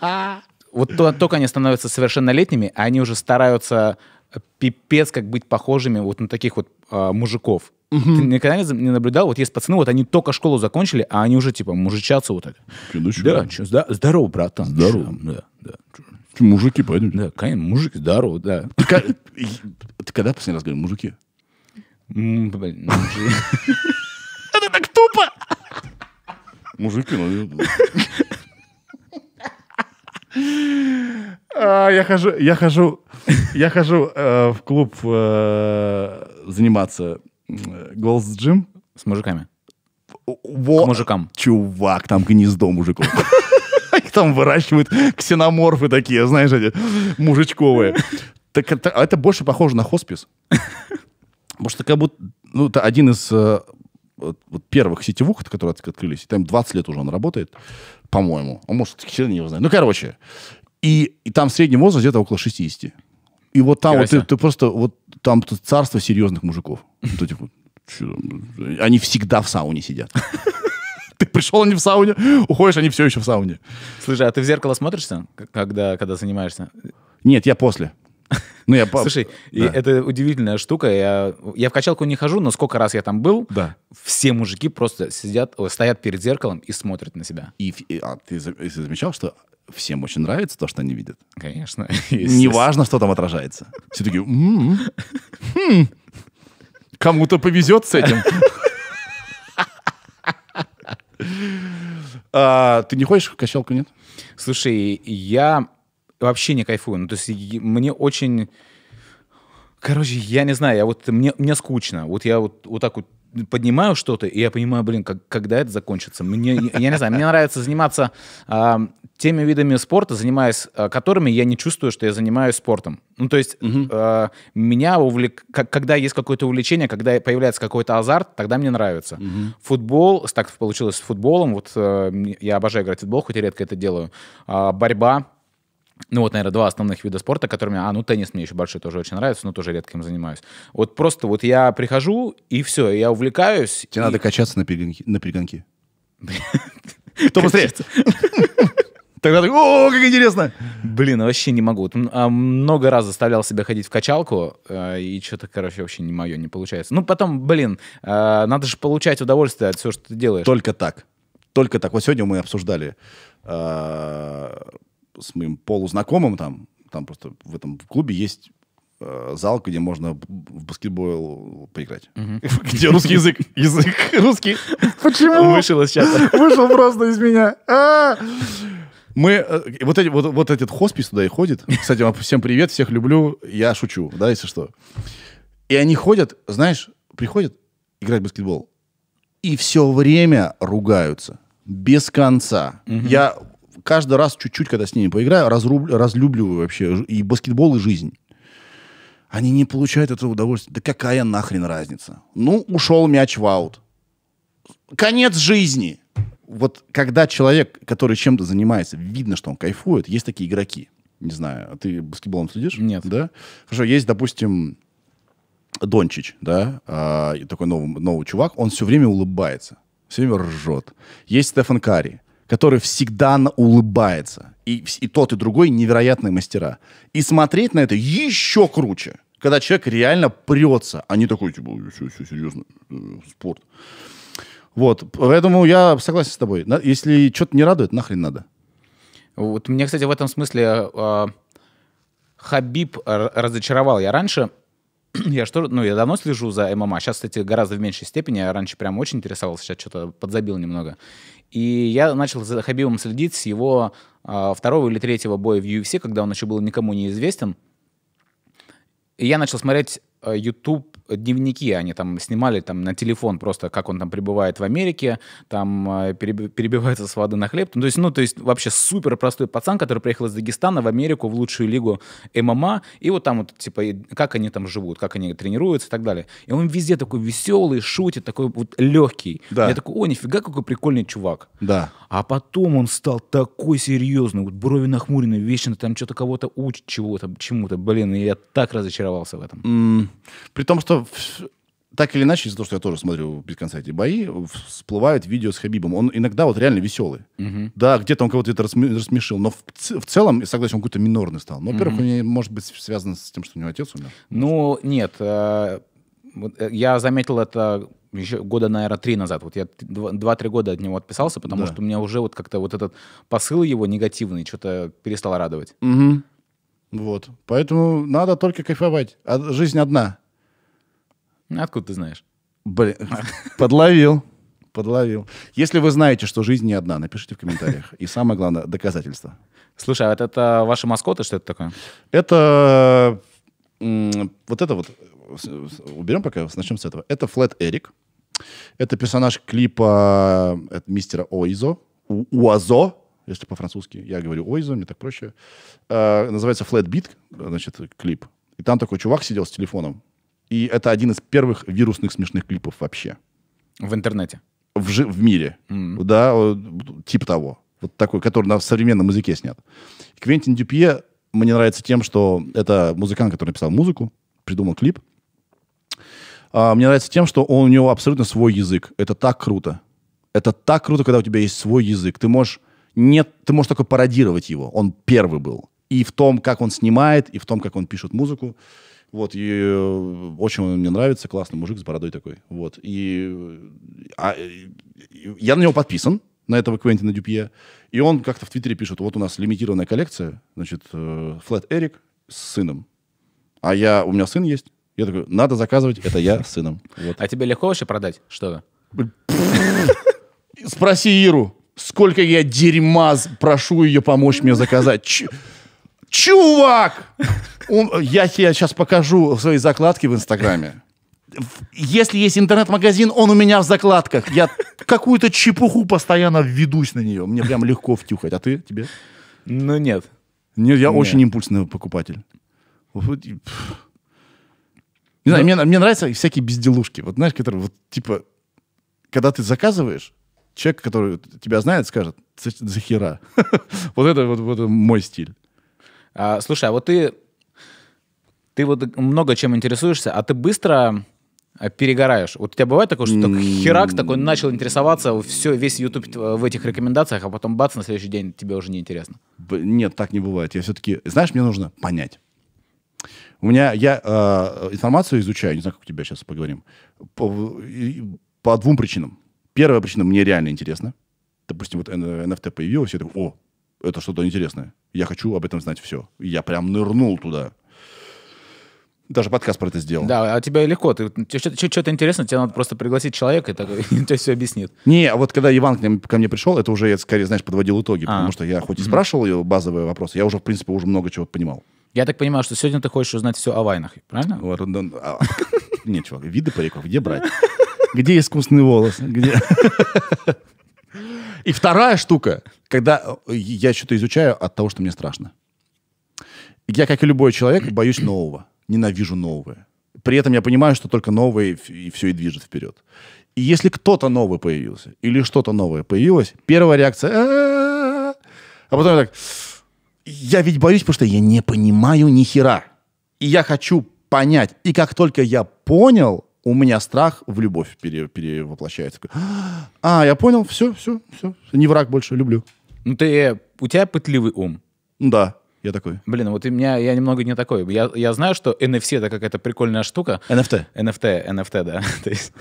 вот только они становятся совершеннолетними, а они уже стараются пипец как быть похожими вот на таких вот а, мужиков. Угу. Ты никогда не, не наблюдал? Вот есть пацаны, вот они только школу закончили, а они уже типа мужичатся вот это. да, да. Чё, да, здорово, братан. Здорово. Да, да. Чё, мужики пойдем. Да, конечно, мужики, здорово, да. Ты когда последний раз говорил мужики? Ну, [laughs] это так тупо! Мужики, наверное. Ну, а, я хожу, я хожу, я хожу э, в клуб э, заниматься э, голос джим. С мужиками? Во, К мужикам. Чувак, там гнездо мужиков. [laughs] Их там выращивают ксеноморфы такие, знаешь, эти мужичковые. Так это, это больше похоже на хоспис. Потому что как будто... Ну, это один из вот, первых сетевых, которые открылись, там 20 лет уже он работает, по-моему. А может, хрен его знает. Ну, короче. И, и там средний возраст где-то около 60. И вот там Крася. вот ты, ты просто... Вот там царство серьезных мужиков. Вот этих вот. Они всегда в сауне сидят. [laughs] Ты пришел, они в сауне, уходишь, они все еще в сауне. Слушай, а ты в зеркало смотришься, когда, когда занимаешься? Нет, я после. [laughs] Ну, я... Слушай, да. это удивительная штука. Я, я в качалку не хожу, но сколько раз я там был, да. все мужики просто сидят, стоят перед зеркалом и смотрят на себя. И, и а ты замечал, что всем очень нравится то, что они видят? Конечно. [laughs] Неважно, что там отражается. Все такие, «М-м, хм, кому-то повезет с этим. [laughs] А, ты не ходишь в качалку, нет? Слушай, я вообще не кайфую. Ну, то есть мне очень... Короче, я не знаю, я вот, мне, мне скучно. Вот я вот, вот так вот поднимаю что-то, и я понимаю, блин, как, когда это закончится. Мне, я не знаю, мне нравится заниматься а, теми видами спорта, занимаясь а, которыми я не чувствую, что я занимаюсь спортом. Ну, то есть угу. э, меня увлек... когда есть какое-то увлечение, когда появляется какой-то азарт, тогда мне нравится. Угу. Футбол, так получилось с футболом, вот э, я обожаю играть в футбол, хоть и редко это делаю. Э, борьба, ну вот, наверное, два основных вида спорта, которыми... А, ну теннис мне еще большой тоже очень нравится, но тоже редко им занимаюсь. Вот просто вот я прихожу, и все, я увлекаюсь. Тебе и... надо качаться на, перегонки, на перегонке. [laughs] Кто быстрее? [laughs] Тогда так, о, как интересно! Блин, вообще не могу. А, много раз заставлял себя ходить в качалку, э, и что-то, короче, вообще не мое, не получается. Ну, потом, блин, э, надо же получать удовольствие от всего, что ты делаешь. Только так. Только так. Вот сегодня мы обсуждали э, с моим полузнакомым там, там просто в этом клубе есть э, зал, где можно в баскетбол поиграть. Угу. [laughs] Где русский язык? Язык русский. Почему? Вышел из чата. Вышел просто из меня. А -а -а. Мы, э, вот, эти, вот, вот этот хоспис туда и ходит. Кстати, всем привет, всех люблю. Я шучу, да, если что. И они ходят, знаешь, приходят играть в баскетбол. И все время ругаются. Без конца. Угу. Я каждый раз чуть-чуть, когда с ними поиграю, разруб, разлюбливаю вообще и баскетбол, и жизнь. Они не получают этого удовольствия. Да какая нахрен разница? Ну, ушел мяч в аут. Конец жизни. Вот когда человек, который чем-то занимается, видно, что он кайфует, есть такие игроки. Не знаю, а ты баскетболом следишь? Нет. Да? Хорошо, есть, допустим, Дончич, да, а, такой новый, новый чувак, он все время улыбается, все время ржет. Есть Стефан Карри который всегда улыбается. И, и тот, и другой невероятные мастера. И смотреть на это еще круче, когда человек реально прется, а не такой, типа, все, все серьезно, э, спорт. Вот, поэтому я согласен с тобой. Если что-то не радует, нахрен надо. Вот мне, кстати, в этом смысле э, Хабиб разочаровал. Я раньше [clears throat] я что, ну, я давно слежу за ММА. Сейчас, кстати, гораздо в меньшей степени. Я раньше прям очень интересовался, сейчас что-то подзабил немного. И я начал за Хабибом следить с его э, второго или третьего боя в UFC, когда он еще был никому не известен. И я начал смотреть э, а, YouTube дневники они там снимали там на телефон просто, как он там пребывает в Америке, там э, перебивается с воды на хлеб. Ну, то есть, ну, то есть вообще супер простой пацан, который приехал из Дагестана в Америку в лучшую лигу ММА, и вот там вот, типа, как они там живут, как они тренируются и так далее. И он везде такой веселый, шутит, такой вот легкий. Да. Я такой, о, нифига, какой прикольный чувак. Да. А потом он стал такой серьезный, вот брови нахмурены, вечно там что-то кого-то учит чего-то, чему-то. Блин, и я так разочаровался в этом. м при том, что так или иначе, из-за того, что я тоже смотрю без конца эти бои, всплывают видео с Хабибом. Он иногда вот реально веселый. Угу. Да, где-то он кого-то это рассмешил, но в, в целом, согласен, он какой-то минорный стал. Но, во-первых, угу. он, может быть, связано с тем, что у него отец умер. Ну, нет. Э, э, я заметил это еще года, наверное, три назад. Вот я два-три года от него отписался, потому да. что меня уже вот как-то вот этот посыл его негативный что-то перестал радовать. Угу. Вот. Поэтому надо только кайфовать. А жизнь одна. Откуда ты знаешь? Блин, [laughs] подловил. Подловил. Если вы знаете, что жизнь не одна, напишите в комментариях. И самое главное, доказательства. Слушай, а вот это ваши маскоты, что это такое? Это... Вот это вот... Уберем пока, начнем с этого. Это Флэт Эрик. Это персонаж клипа от мистера Оизо. У Уазо, если по-французски. Я говорю Ойзо, мне так проще. Э, называется Flat Beat, значит, клип. И там такой чувак сидел с телефоном и это один из первых вирусных смешных клипов вообще. В интернете? В, жи- в мире. Mm-hmm. Да, типа того. Вот такой, который на современном языке снят. Квентин Дюпье мне нравится тем, что это музыкант, который написал музыку, придумал клип. А, мне нравится тем, что он, у него абсолютно свой язык. Это так круто. Это так круто, когда у тебя есть свой язык. Ты можешь, нет, ты можешь только пародировать его. Он первый был. И в том, как он снимает, и в том, как он пишет музыку. Вот, и э, очень он мне нравится, классный мужик с бородой такой. Вот, и, а, и я на него подписан, на этого Квентина Дюпье. И он как-то в Твиттере пишет, вот у нас лимитированная коллекция, значит, Флэт Эрик с сыном. А я, у меня сын есть. Я такой, надо заказывать, это я с сыном. Вот. А тебе легко вообще продать что-то? Спроси Иру, сколько я дерьма прошу ее помочь мне заказать. Чувак! [laughs] Я тебе сейчас покажу свои закладки в Инстаграме. Если есть интернет-магазин, он у меня в закладках. Я какую-то чепуху постоянно ведусь на нее. Мне прям легко втюхать. А ты? Тебе? Ну, нет. Нет, я нет. очень импульсный покупатель. Не Но... знаю, ну. мне, мне нравятся всякие безделушки. Вот знаешь, которые вот типа, когда ты заказываешь, человек, который тебя знает, скажет, за, хера. [laughs] вот это вот, мой стиль. А, слушай, а вот ты, ты вот много чем интересуешься, а ты быстро а, перегораешь. Вот у тебя бывает такое, что так херакс такой начал интересоваться, все, весь YouTube в этих рекомендациях, а потом бац, на следующий день тебе уже не интересно. Нет, так не бывает. Я все-таки, знаешь, мне нужно понять. У меня, я э, информацию изучаю, не знаю, как у тебя сейчас поговорим, по, по двум причинам. Первая причина, мне реально интересно. Допустим, вот NFT появилось, все это, о, это что-то интересное. Я хочу об этом знать все. Я прям нырнул туда. Даже подкаст про это сделал. Да, а тебя легко. Ты, что-то интересно, тебе надо просто пригласить человека, и такой, [laughs] тебе все объяснит. Не, а вот когда Иван к ним, ко мне пришел, это уже я скорее, знаешь, подводил итоги, А-а-а. потому что я хоть и спрашивал его базовые вопросы, я уже, в принципе, уже много чего понимал. Я так понимаю, что сегодня ты хочешь узнать все о вайнах, правильно? А, [laughs] нет, чувак, виды париков, где брать? Где искусственный волос? Где? [laughs] И вторая штука, когда э, я что-то изучаю от того, что мне страшно. Я, как и любой человек, боюсь нового, ненавижу новое. При этом я понимаю, что только новое и все и движет вперед. И если кто-то новый появился или что-то новое появилось, первая реакция... А потом так... Я ведь боюсь, потому что я не понимаю ни хера. И я хочу понять. И как только я понял, у меня страх в любовь пере, перевоплощается. А, я понял, все, все, все. Не враг больше, люблю. Ну ты, у тебя пытливый ум. Да, я такой. Блин, вот у меня, я немного не такой. Я, я знаю, что NFC это какая-то прикольная штука. NFT. NFT, NFT, да. [laughs] То есть,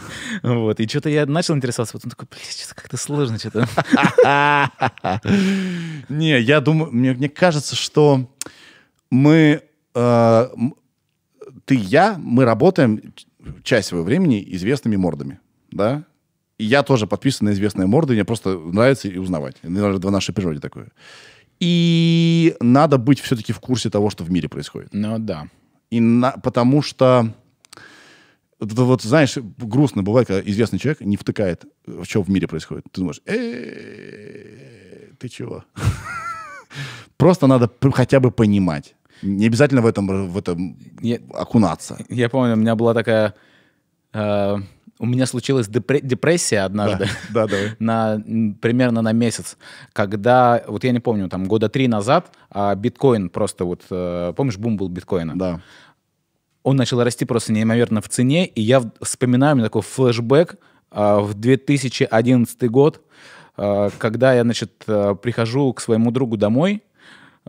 вот. И что-то я начал интересоваться, потом такой, блин, что-то как-то сложно что-то. [laughs] Не, я думаю, мне, кажется, что мы, э, ты я, мы работаем часть своего времени известными мордами, да? я тоже подписан на известные морды, мне просто нравится и узнавать. Даже в нашей природе такое. И надо быть все-таки в курсе того, что в мире происходит. Ну да. И на, потому что это вот, знаешь, грустно бывает, когда известный человек не втыкает, э, что в мире происходит. Ты думаешь, э ты чего? [laughs] Просто надо хотя бы понимать. Не обязательно в этом, в этом я, окунаться. Я помню, у меня была такая э, у меня случилась депрессия однажды. Да, да, [laughs] На, примерно на месяц, когда, вот я не помню, там года три назад а, биткоин просто вот, э, помнишь, бум был биткоина? Да. Он начал расти просто неимоверно в цене, и я вспоминаю, у меня такой флешбэк а, в 2011 год, а, когда я, значит, э, прихожу к своему другу домой,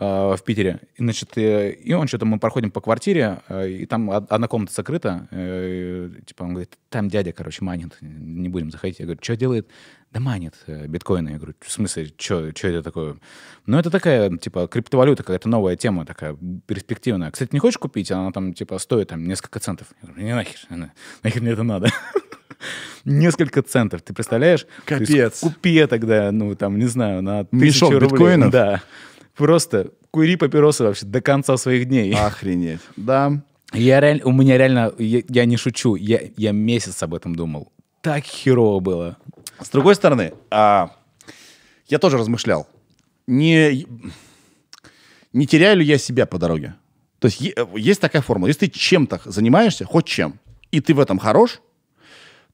Э, в Питере. И, значит, и он что-то, мы проходим по квартире, э, и там одна комната закрыта. Э, типа он говорит, там дядя, короче, манит, не будем заходить. Я говорю, что делает? Да манит биткоины. Я говорю, в смысле, что это такое? Ну, это такая, типа, криптовалюта, какая-то новая тема такая, перспективная. Кстати, не хочешь купить? Она там, типа, стоит там несколько центов. Я говорю, не нахер, нахер мне это надо [laughs] несколько центов. Ты представляешь? Капец. купи есть, тогда, ну, там, не знаю, на тысячу Мешок рублей. биткоинов? Да. Просто кури папиросы вообще до конца своих дней. Охренеть. [laughs] Да. Я реально, у меня реально, я, я не шучу, я, я месяц об этом думал. Так херово было. С другой стороны, а, я тоже размышлял. Не, не теряю ли я себя по дороге? То есть есть такая формула. Если ты чем-то занимаешься, хоть чем, и ты в этом хорош,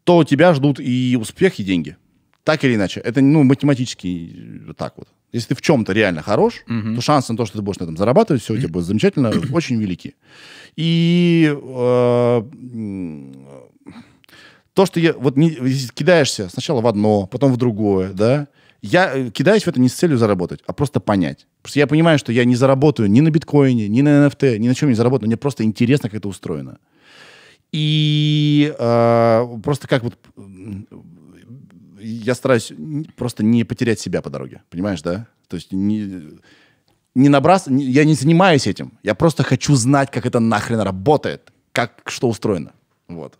то тебя ждут и успех, и деньги. Так или иначе. Это ну, математически э, так вот. Если ты в чем-то реально хорош, угу. то шансы на то, что ты будешь на этом зарабатывать, все у тебя будет замечательно, [clears throat] очень велики. И э, то, что я вот не, кидаешься сначала в одно, потом в другое, да, я э, кидаюсь в это не с целью заработать, а просто понять. Потому что я понимаю, что я не заработаю ни на биткоине, ни на NFT, ни на чем не заработаю. Мне просто интересно, как это устроено. И э, просто как вот я стараюсь просто не потерять себя по дороге, понимаешь, да? То есть не, не набрас, я не занимаюсь этим. Я просто хочу знать, как это нахрен работает, как что устроено. Вот.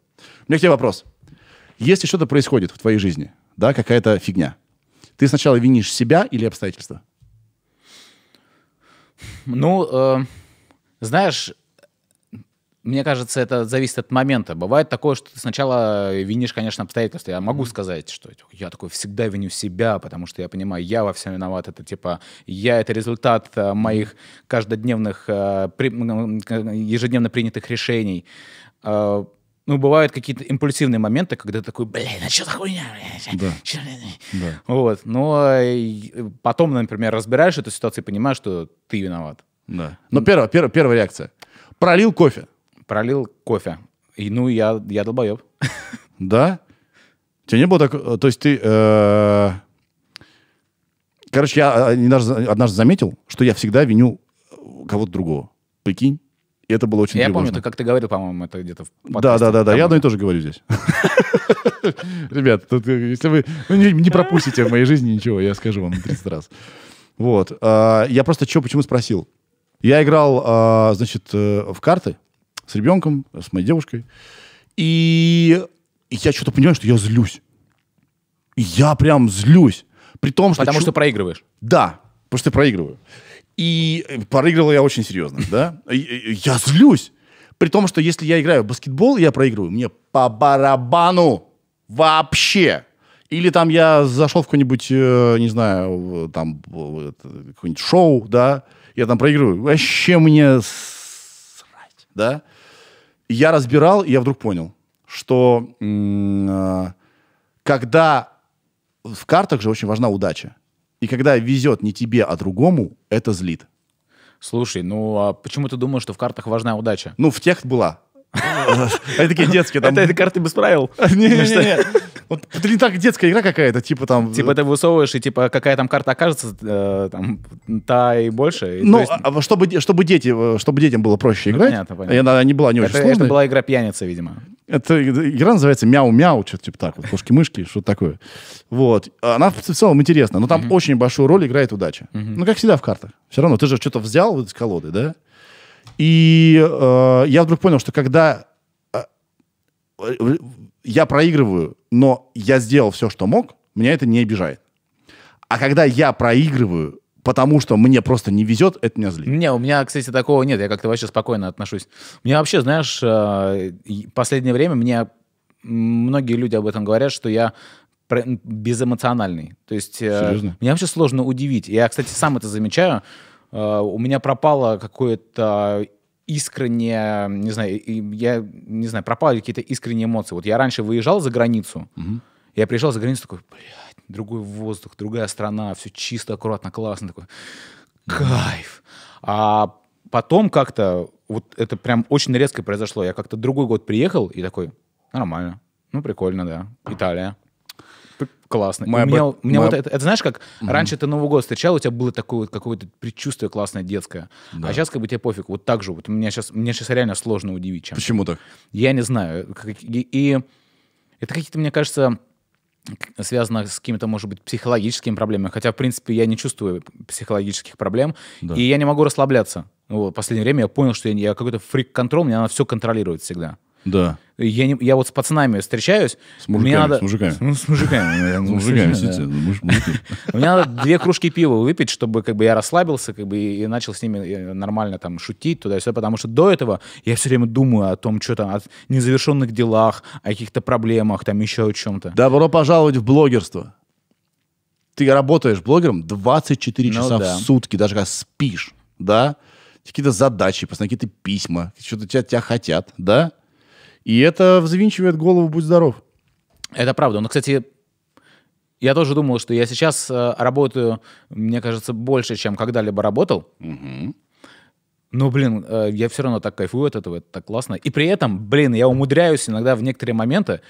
У меня к тебе вопрос. Если что-то происходит в твоей жизни, да, какая-то фигня, ты сначала винишь себя или обстоятельства? Ну, э, знаешь, мне кажется, это зависит от момента. Бывает такое, что ты сначала винишь, конечно, обстоятельства. Я могу сказать, что я такой всегда виню себя, потому что я понимаю, я во всем виноват. Это типа я это результат э, моих каждодневных э, ну, ежедневно принятых решений. Э, ну, бывают какие-то импульсивные моменты, когда ты такой, блин, ну а что за хуйня? Да. Чё? Да. Вот. Но ну, а потом, например, разбираешь эту ситуацию и понимаешь, что ты виноват. Да. Но первая, первая, первая реакция. Пролил кофе пролил кофе. И, ну, я, я долбоеб. Да? У тебя не было так? Э, то есть ты... Э, короче, я э, однажды заметил, что я всегда виню кого-то другого. Прикинь? И это было очень Я тревожно. помню, ты как ты говорил, по-моему, это где-то в подкасте. Да, да, да, да. Я одно и то же говорю здесь. Ребят, если вы ну, не пропустите в моей жизни ничего, я скажу вам 30 раз. Вот. Я просто что, почему спросил? Я играл, значит, в карты с ребенком, с моей девушкой. И, и я что-то понимаю, что я злюсь. я прям злюсь. При том, что... Потому чу... что проигрываешь. Да, потому что я проигрываю. И э, проигрывал я очень серьезно, да? Я злюсь. При том, что если я играю в баскетбол, я проигрываю. Мне по барабану вообще. Или там я зашел в какое-нибудь, э, не знаю, там какое-нибудь шоу, да, я там проигрываю. Вообще мне срать, да я разбирал, и я вдруг понял, что э, когда в картах же очень важна удача. И когда везет не тебе, а другому, это злит. Слушай, ну а почему ты думаешь, что в картах важна удача? Ну, в тех была. Это [laughs] такие детские Это карты без правил? Нет, [laughs] нет, нет. Вот это не так детская игра какая-то, типа там... Э, типа ты высовываешь, и типа какая там карта окажется, э, там, та и больше. ну, есть... А, а, чтобы, чтобы, дети, э, чтобы детям было проще ну, играть, понятно, понятно. она не была не очень это, сложной. Это была игра пьяница, видимо. Это игра называется «Мяу-мяу», что-то типа так, вот, кошки-мышки, что-то такое. Вот. Она в целом интересна, но там mm-hmm. очень большую роль играет удача. Mm-hmm. Ну, как всегда в картах. Все равно, ты же что-то взял вот из колоды, да? И э, я вдруг понял, что когда э, я проигрываю, но я сделал все, что мог, меня это не обижает. А когда я проигрываю, потому что мне просто не везет, это меня злит. Не, у меня, кстати, такого нет. Я как-то вообще спокойно отношусь. У меня вообще, знаешь, э, последнее время мне многие люди об этом говорят, что я безэмоциональный. То есть э, Серьезно? меня вообще сложно удивить. Я, кстати, сам это замечаю. Э, у меня пропало какое-то искренние, не знаю, я не знаю, пропали какие-то искренние эмоции. Вот я раньше выезжал за границу, угу. я приезжал за границу такой, блядь, другой воздух, другая страна, все чисто, аккуратно, классно, такой, кайф. А потом как-то вот это прям очень резко произошло. Я как-то другой год приехал и такой, нормально, ну прикольно, да, Италия классно. Моя у меня, б... у меня моя... вот это, это, знаешь, как mm раньше ты Новый год встречал, у тебя было такое вот какое-то предчувствие классное детское. А да. А сейчас как бы тебе пофиг. Вот так же вот. У Меня сейчас, мне сейчас реально сложно удивить чем -то. Почему так? Я не знаю. И, и это какие-то, мне кажется, связано с какими-то, может быть, психологическими проблемами. Хотя, в принципе, я не чувствую психологических проблем. Да. И я не могу расслабляться. Вот, в последнее время я понял, что я, я какой-то фрик-контрол, мне надо все контролирует всегда. Да. Я, не, я вот с пацанами встречаюсь. С мужиками, надо... с мужиками. С, ну, с мужиками. С ну, мужиками, ну, [laughs] Мне надо две кружки пива выпить, чтобы как бы я расслабился, как бы и начал с ними э, нормально там шутить туда-сюда, потому что до этого я все время думаю о том, что там, о незавершенных делах, о каких-то проблемах, там еще о чем-то. Добро пожаловать в блогерство. Ты работаешь блогером 24 ну часа в сутки, даже когда спишь, да? Какие-то задачи, постоянно какие-то письма, что-то тебя, тебя хотят, да? И это взвинчивает голову, будь здоров. Это правда. Но, ну, кстати, я тоже думал, что я сейчас э, работаю, мне кажется, больше, чем когда-либо работал. Угу. Но, блин, э, я все равно так кайфую от этого, это так классно. И при этом, блин, я умудряюсь иногда в некоторые моменты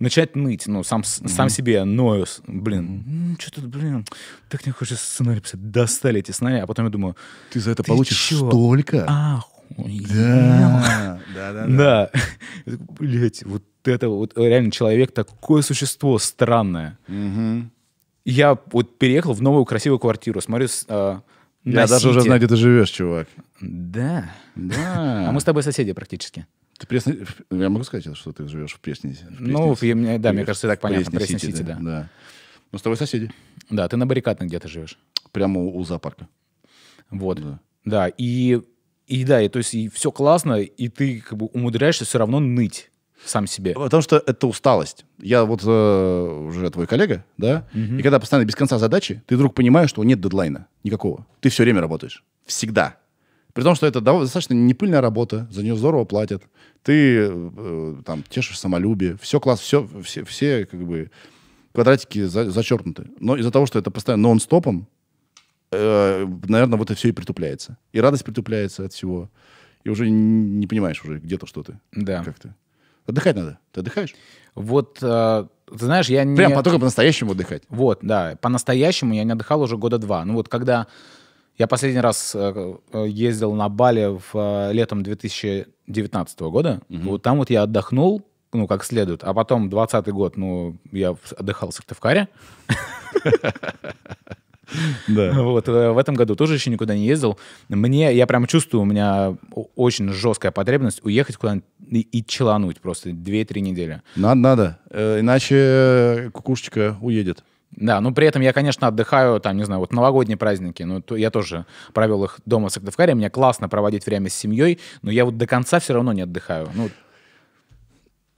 начать ныть, ну, сам, mm сам себе ною, блин, ну, что-то, блин, так не хочется сценарий писать, достали эти сценарии, а потом я думаю... Ты за это ты получишь чё? столько? Ах, да, да, да. Да. Блять, вот это вот реально человек такое существо странное. Я вот переехал в новую красивую квартиру, смотрю, а, я даже уже знаю, где ты живешь, чувак. Да. Да. А мы с тобой соседи практически. Ты пресный... Я могу сказать, что ты живешь в Пресне? Ну, да, мне кажется, так понятно. Пресне-Сити, да. Ну, с тобой соседи. Да, ты на баррикадной где-то живешь. Прямо у зоопарка. Вот. Да, и и да, и, то есть и все классно, и ты как бы умудряешься все равно ныть сам себе. Потому что это усталость. Я вот э, уже твой коллега, да, угу. и когда постоянно без конца задачи, ты вдруг понимаешь, что нет дедлайна никакого. Ты все время работаешь. Всегда. При том, что это достаточно непыльная работа, за нее здорово платят, ты э, там тешишь самолюбие, все класс, все, все, все как бы квадратики за, зачеркнуты. Но из-за того, что это постоянно нон-стопом, Э, наверное, вот это все и притупляется. И радость притупляется от всего. И уже не понимаешь уже, где то, что ты. Да. Как ты. Отдыхать надо. Ты отдыхаешь? Вот, э, ты знаешь, я не... Прям по только по-настоящему отдыхать. Вот, да. По-настоящему я не отдыхал уже года два. Ну вот когда я последний раз э, э, ездил на Бали в летом 2019 года, угу. вот там вот я отдохнул, ну, как следует. А потом 20 год, ну, я отдыхал в Сыктывкаре. [laughs] [laughs] Да. Вот, э, в этом году тоже еще никуда не ездил. Мне, я прям чувствую, у меня очень жесткая потребность уехать куда-нибудь и, и челануть просто 2-3 недели. Надо, надо. Э, иначе э, кукушечка уедет. Да, ну при этом я, конечно, отдыхаю, там, не знаю, вот новогодние праздники, ну, то я тоже провел их дома в Сыктывкаре, мне классно проводить время с семьей, но я вот до конца все равно не отдыхаю. Ну,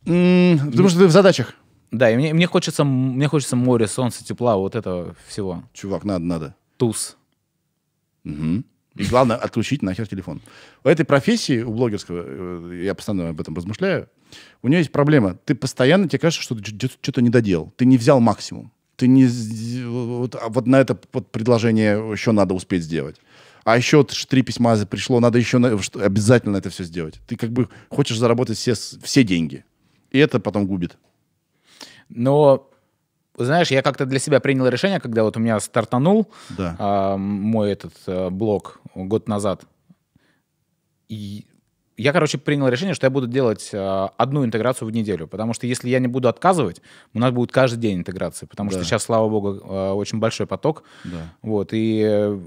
Потому что ты в задачах. Да, и мне, мне, хочется, мне хочется море, солнце, тепла, вот этого всего. Чувак, надо, надо. Туз. Угу. И главное, отключить нахер телефон. У этой профессии, у блогерского, э, я постоянно об этом размышляю, у нее есть проблема. Ты постоянно, тебе кажется, что ты что-то не доделал. Ты не взял максимум. Ты не... Вот, а вот на это вот предложение еще надо успеть сделать. А еще три письма пришло, надо еще на, обязательно это все сделать. Ты как бы хочешь заработать все, все деньги. И это потом губит. Но знаешь, я как-то для себя принял решение, когда вот у меня стартанул да. э, мой этот э, блог год назад. И я, короче, принял решение, что я буду делать э, одну интеграцию в неделю, потому что если я не буду отказывать, у нас будет каждый день интеграции, потому да. что сейчас, слава богу, э, очень большой поток. Да. Вот, и э,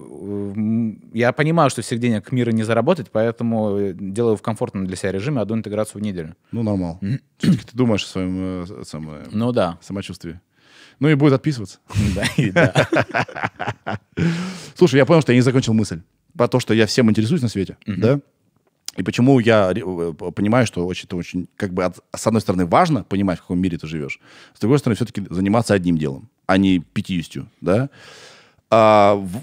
я понимаю, что всех денег мира не заработать, поэтому э, делаю в комфортном для себя режиме одну интеграцию в неделю. Ну, нормал. Все-таки ты думаешь о своем э, само, э, ну, да. самочувствии. Ну и будет отписываться. [laughs] Слушай, я понял, что я не закончил мысль про то, что я всем интересуюсь на свете, да? И почему я э, понимаю, что очень, то очень, как бы, от, с одной стороны, важно понимать, в каком мире ты живешь, с другой стороны, все-таки заниматься одним делом, а не пятьюстью, да. А, в,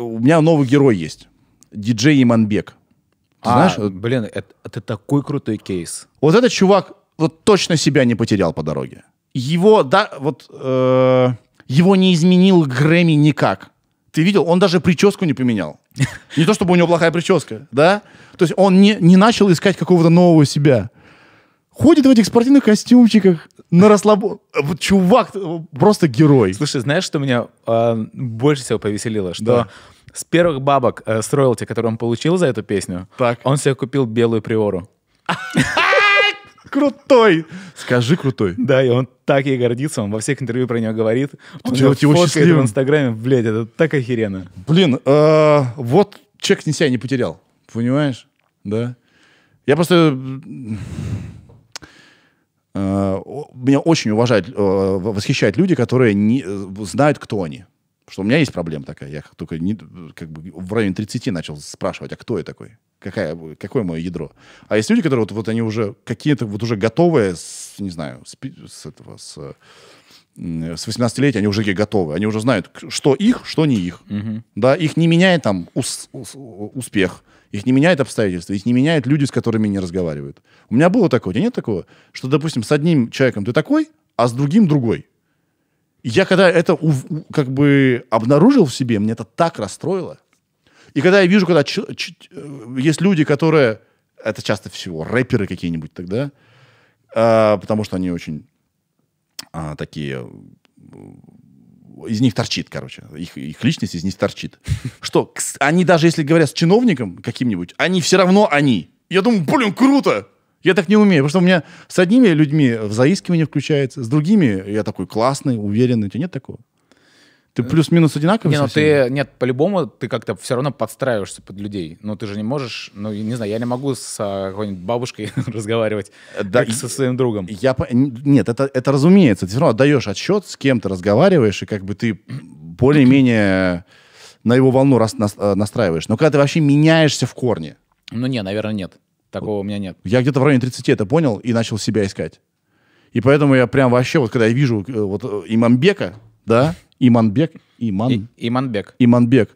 у меня новый герой есть, диджей Иманбек. Ты а, знаешь? Блин, это, это такой крутой кейс. Вот этот чувак вот точно себя не потерял по дороге. Его, да, вот, э, его не изменил Грэмми никак. Ты видел, он даже прическу не поменял. [laughs] Не то чтобы у него плохая прическа, да? То есть он не, не начал искать какого-то нового себя. Ходит в этих спортивных костюмчиках, на расслабу... Э, чувак, э, просто герой. Слушай, знаешь, что меня э, больше всего повеселило? Что да. с первых бабок э, с роялти, которые он получил за эту песню, так. он себе купил белую приору. [laughs] Крутой! Скажи крутой. Да, и он так ей гордится, он во всех интервью про него говорит. Он делает его счастливым. в Инстаграме, блядь, это так охеренно. Блин, э, вот чек не себя не потерял, понимаешь? Да. Я просто... Э, меня очень уважают, э, восхищают люди, которые не знают, кто они. Что у меня есть проблема такая. Я только не, как бы в районе 30 начал спрашивать, а кто я такой? какая, какое мое ядро. А есть люди, которые вот, вот они уже какие-то вот уже готовые, с, не знаю, с, с этого, с, с 18 лет они уже готовы. Они уже знают, что их, что не их. Угу. Да, их не меняет там ус, ус, успех, их не меняет обстоятельства, их не меняют люди, с которыми не разговаривают. У меня было такое, у тебя нет такого, что, допустим, с одним человеком ты такой, а с другим другой. Я когда это как бы обнаружил в себе, мне это так расстроило. И когда я вижу, когда ч- ч- э, есть люди, которые... Это часто всего рэперы какие-нибудь тогда, а, потому что они очень а, такие... Э, из них торчит, короче. Их, их личность из них торчит. Что, они даже если говорят с чиновником каким-нибудь, они все равно они. Я думаю, блин, круто! Я так не умею, потому что у меня с одними людьми в заискивание включается, с другими я такой классный, уверенный. У тебя нет такого? Ты плюс-минус одинаковый? Не, ну ты, нет, по-любому ты как-то все равно подстраиваешься под людей. Но ну, ты же не можешь, ну не знаю, я не могу с а, какой-нибудь бабушкой [laughs] разговаривать, э, да, как со своим другом. Я, нет, это, это разумеется, ты все равно отдаешь отсчет, с кем ты разговариваешь, и как бы ты более-менее на его волну рас, нас, э, настраиваешь. Но когда ты вообще меняешься в корне. Ну не, наверное, нет. Такого вот. у меня нет. Я где-то в районе 30 это понял и начал себя искать. И поэтому я прям вообще, вот когда я вижу э, вот имамбека, да, Иманбек, Иман, и, Иманбек. Иманбек,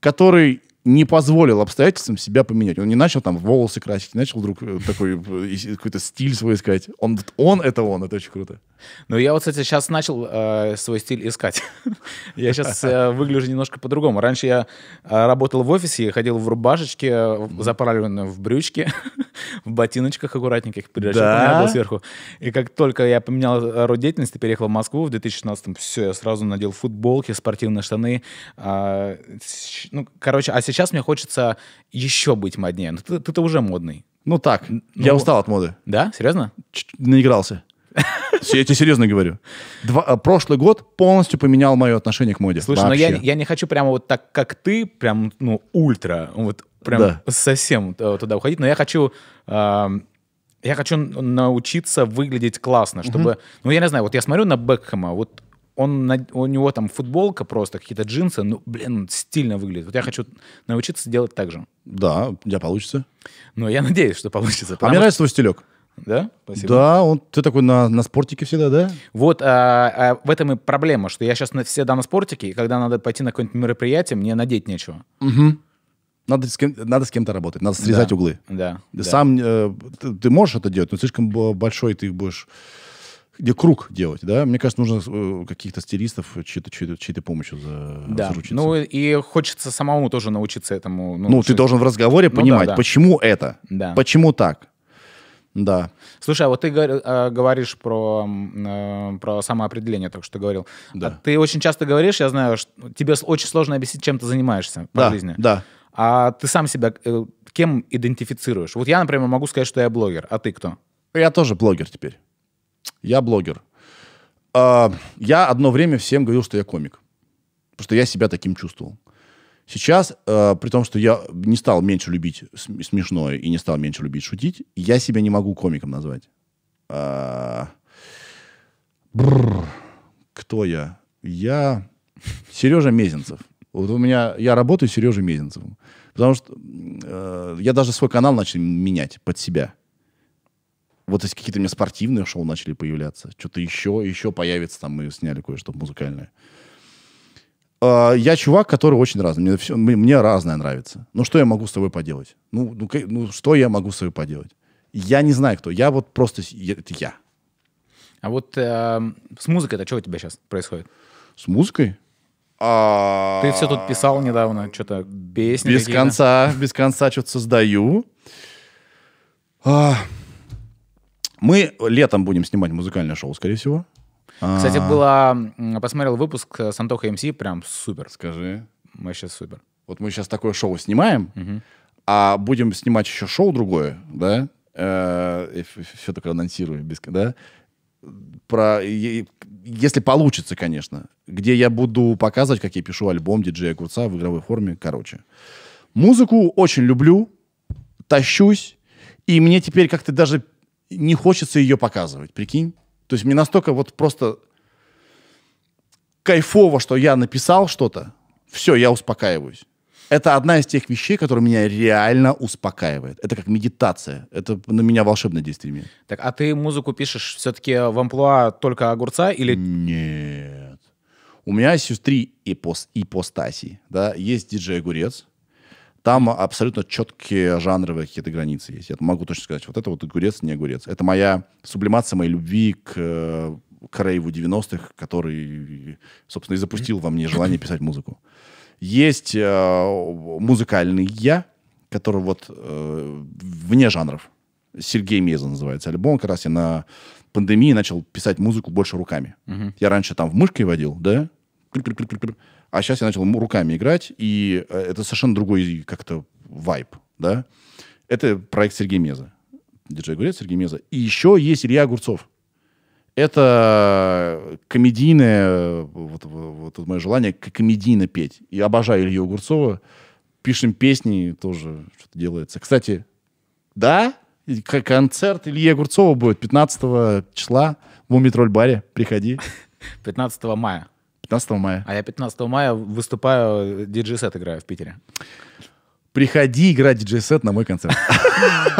который не позволил обстоятельствам себя поменять. Он не начал там волосы красить, не начал вдруг э, такой э, какой-то стиль свой искать. Он, он это он, это очень круто. Ну, я вот, кстати, сейчас начал э, свой стиль искать. [laughs] я сейчас э, выгляжу немножко по-другому. Раньше я э, работал в офисе, ходил в рубашечке, э, заправленной в брючке, [laughs] в ботиночках аккуратненьких, перерасчет да? был сверху. И как только я поменял род деятельности, переехал в Москву в 2016-м, все, я сразу надел футболки, спортивные штаны. Э, ну, короче, а сейчас мне хочется еще быть моднее. Но ну, ты- ты-то уже модный. Ну так, ну я устал от моды. Да? Серьезно? Ч- ч- Наигрался. Я тебе серьезно говорю. Два- э, прошлый год полностью поменял мое отношение к моде. Слушай, ну Вообще. но я, я не хочу прямо вот так, как ты, прям, ну, ультра, вот прям Да. совсем э, туда уходить, но я хочу... эм, я хочу научиться выглядеть классно, чтобы... Ну, я не знаю, вот я смотрю на Бекхэма, вот он, у него там футболка просто, какие-то джинсы, ну, блин, стильно выглядит. Вот я хочу научиться делать так же. Да, у тебя получится. Ну, я надеюсь, что получится. А мне что... нравится твой стилек. Да? Спасибо. Да, он, ты такой на, на спортике всегда, да? Вот а, а, в этом и проблема, что я сейчас на, всегда на спортике, и когда надо пойти на какое-нибудь мероприятие, мне надеть нечего. Угу. Надо с, кем, надо с кем-то работать, надо срезать да. углы. Да. Ты да. сам э, ты, ты можешь это делать, но слишком большой ты их будешь где круг делать, да? Мне кажется, нужно э, каких-то стилистов чьей-то чьей, -то, чьей помощью за, да. заручиться. Ну и хочется самому тоже научиться этому. Ну, ну ты должен в разговоре понимать, ну, да, да. почему это, да. почему так. Да. Слушай, а вот ты э, говоришь про, э, про самоопределение, так что говорил. Да. А ты очень часто говоришь, я знаю, что тебе очень сложно объяснить, чем ты занимаешься по да, жизни. Да. А ты сам себя кем идентифицируешь? Вот я, например, могу сказать, что я блогер, а ты кто? Я тоже блогер теперь. Я блогер. А, я одно время всем говорил, что я комик. Потому что я себя таким чувствовал. Сейчас, э, при том, что я не стал меньше любить смешное и не стал меньше любить шутить, я себя не могу комиком назвать. А... Кто я? Я Сережа Мезенцев. Вот у меня я работаю с Сережей Мезенцевым, потому что э, я даже свой канал начал менять под себя вот эти какие-то у меня спортивные шоу начали появляться. Что-то еще, еще появится там. Мы сняли кое-что музыкальное. А, я чувак, который очень разный. Мне, все, мне разное нравится. Ну, что я могу с тобой поделать? Ну, ну, ну, что я могу с тобой поделать? Я не знаю, кто. Я вот просто... Я, это я. А вот э, с музыкой-то что у тебя сейчас происходит? С музыкой? А... Ты все тут писал недавно, что-то песни Без конца, без конца что-то создаю. А, мы летом будем снимать музыкальное шоу, скорее всего. Кстати, а. было... Посмотрел выпуск э, с Антохой МС, прям супер. Скажи. Мы сейчас супер. Вот мы сейчас такое шоу снимаем, а будем снимать еще шоу другое, да? Э, все такое анонсирую, без, да? Про, если получится, конечно, где я буду показывать, как я пишу альбом диджея Курца в игровой форме, короче. Музыку очень люблю, тащусь, и мне теперь как-то даже не хочется ее показывать, прикинь. То есть мне настолько вот просто кайфово, что я написал что-то, все, я успокаиваюсь. Это одна из тех вещей, которая меня реально успокаивает. Это как медитация. Это на меня волшебное действие имеет. Так, а ты музыку пишешь все-таки в амплуа только огурца или... Нет. У меня есть три ипос, ипостаси. Да? Есть диджей-огурец, там абсолютно четкие жанровые какие-то границы есть. Я могу точно сказать, вот это вот огурец, не огурец. Это моя сублимация моей любви к, э, к рейву 90-х, который, собственно, и запустил во мне желание писать музыку. Есть э, музыкальный я, который вот э, вне жанров. Сергей Меза называется альбом. Как раз я на пандемии начал писать музыку больше руками. Угу. Я раньше там в мышкой водил, да? Клик -клик -клик -клик -клик а сейчас я начал руками играть, и э, это совершенно другой как-то вайб, да. Это проект Сергея Меза. Диджей Гурец, Сергей Меза. И еще есть Илья Огурцов. Это комедийное, вот, вот, вот мое желание комедийно петь. И обожаю Илью Огурцова. Пишем песни, тоже что-то делается. Кстати, да, концерт Ильи Огурцова будет 15 числа в Мумитроль-баре. Приходи. 15 [laughs] мая. 15 мая. А я 15 мая выступаю, диджей-сет играю в Питере. Приходи играть диджей-сет на мой концерт.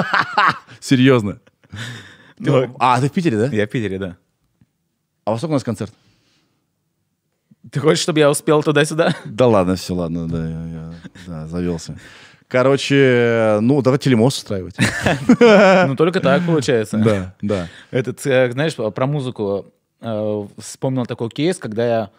[laughs] Серьезно. Ну. А, ты в Питере, да? Я в Питере, да. А во сколько у нас концерт? Ты хочешь, чтобы я успел туда-сюда? Да ладно, все, ладно, да, я, завелся. Короче, ну, давай телемост устраивать. [laughs] Ну, только так получается. Да, да. Этот, э, знаешь, про музыку э, вспомнил такой кейс, когда я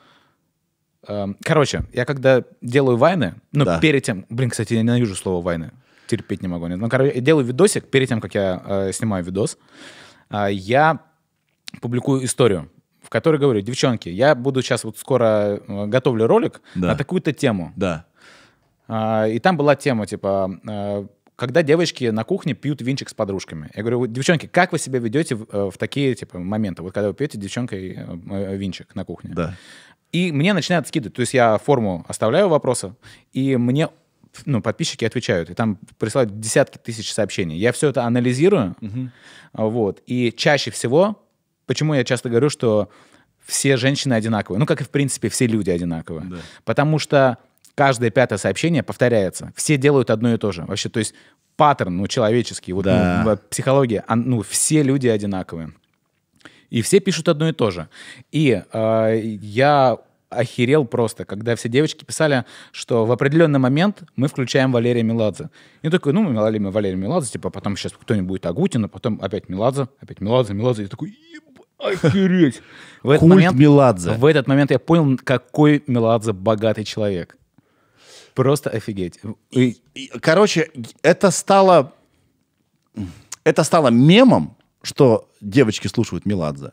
Эм, короче, я когда делаю вайны, ну, да. перед тем... Блин, кстати, я ненавижу слово вайны. Терпеть не могу. Ну, короче, я делаю видосик, перед тем, как я э, снимаю видос, э, я публикую историю, в которой говорю, девчонки, я буду сейчас вот скоро э, готовлю ролик да. на такую-то тему. Да. Э, и там была тема, типа, э, когда девочки на кухне пьют винчик с подружками. Я говорю, девчонки, как вы себя ведете в, э, в такие типа моменты? Вот когда вы пьете девчонкой э, э, винчик на кухне. Да. И мне начинают скидывать. То есть я форму оставляю вопросы, и мне ну, подписчики отвечают. И там присылают десятки тысяч сообщений. Я все это анализирую. Угу. Вот. И чаще всего, почему я часто говорю, что все женщины одинаковые. Ну, как и, в принципе, все люди одинаковые. Да. Потому что каждое пятое сообщение повторяется. Все делают одно и то же. Вообще, то есть паттерн, ну, человеческий, вот да. ну, психология, а, ну, все люди одинаковые. И все пишут одно и то же. И э, я охерел просто, когда все девочки писали, что в определенный момент мы включаем Валерия Меладзе. И такой, ну, мы Валерия, Валерия Меладзе, типа, потом сейчас кто-нибудь Агутин, а потом опять Меладзе, опять Меладзе, Меладзе. Я такой, охереть. [laughs] В этот Культ момент, Меладзе. В этот момент я понял, какой Меладзе богатый человек. Просто офигеть. и, короче, это стало... Это стало мемом, что девочки слушают Меладзе.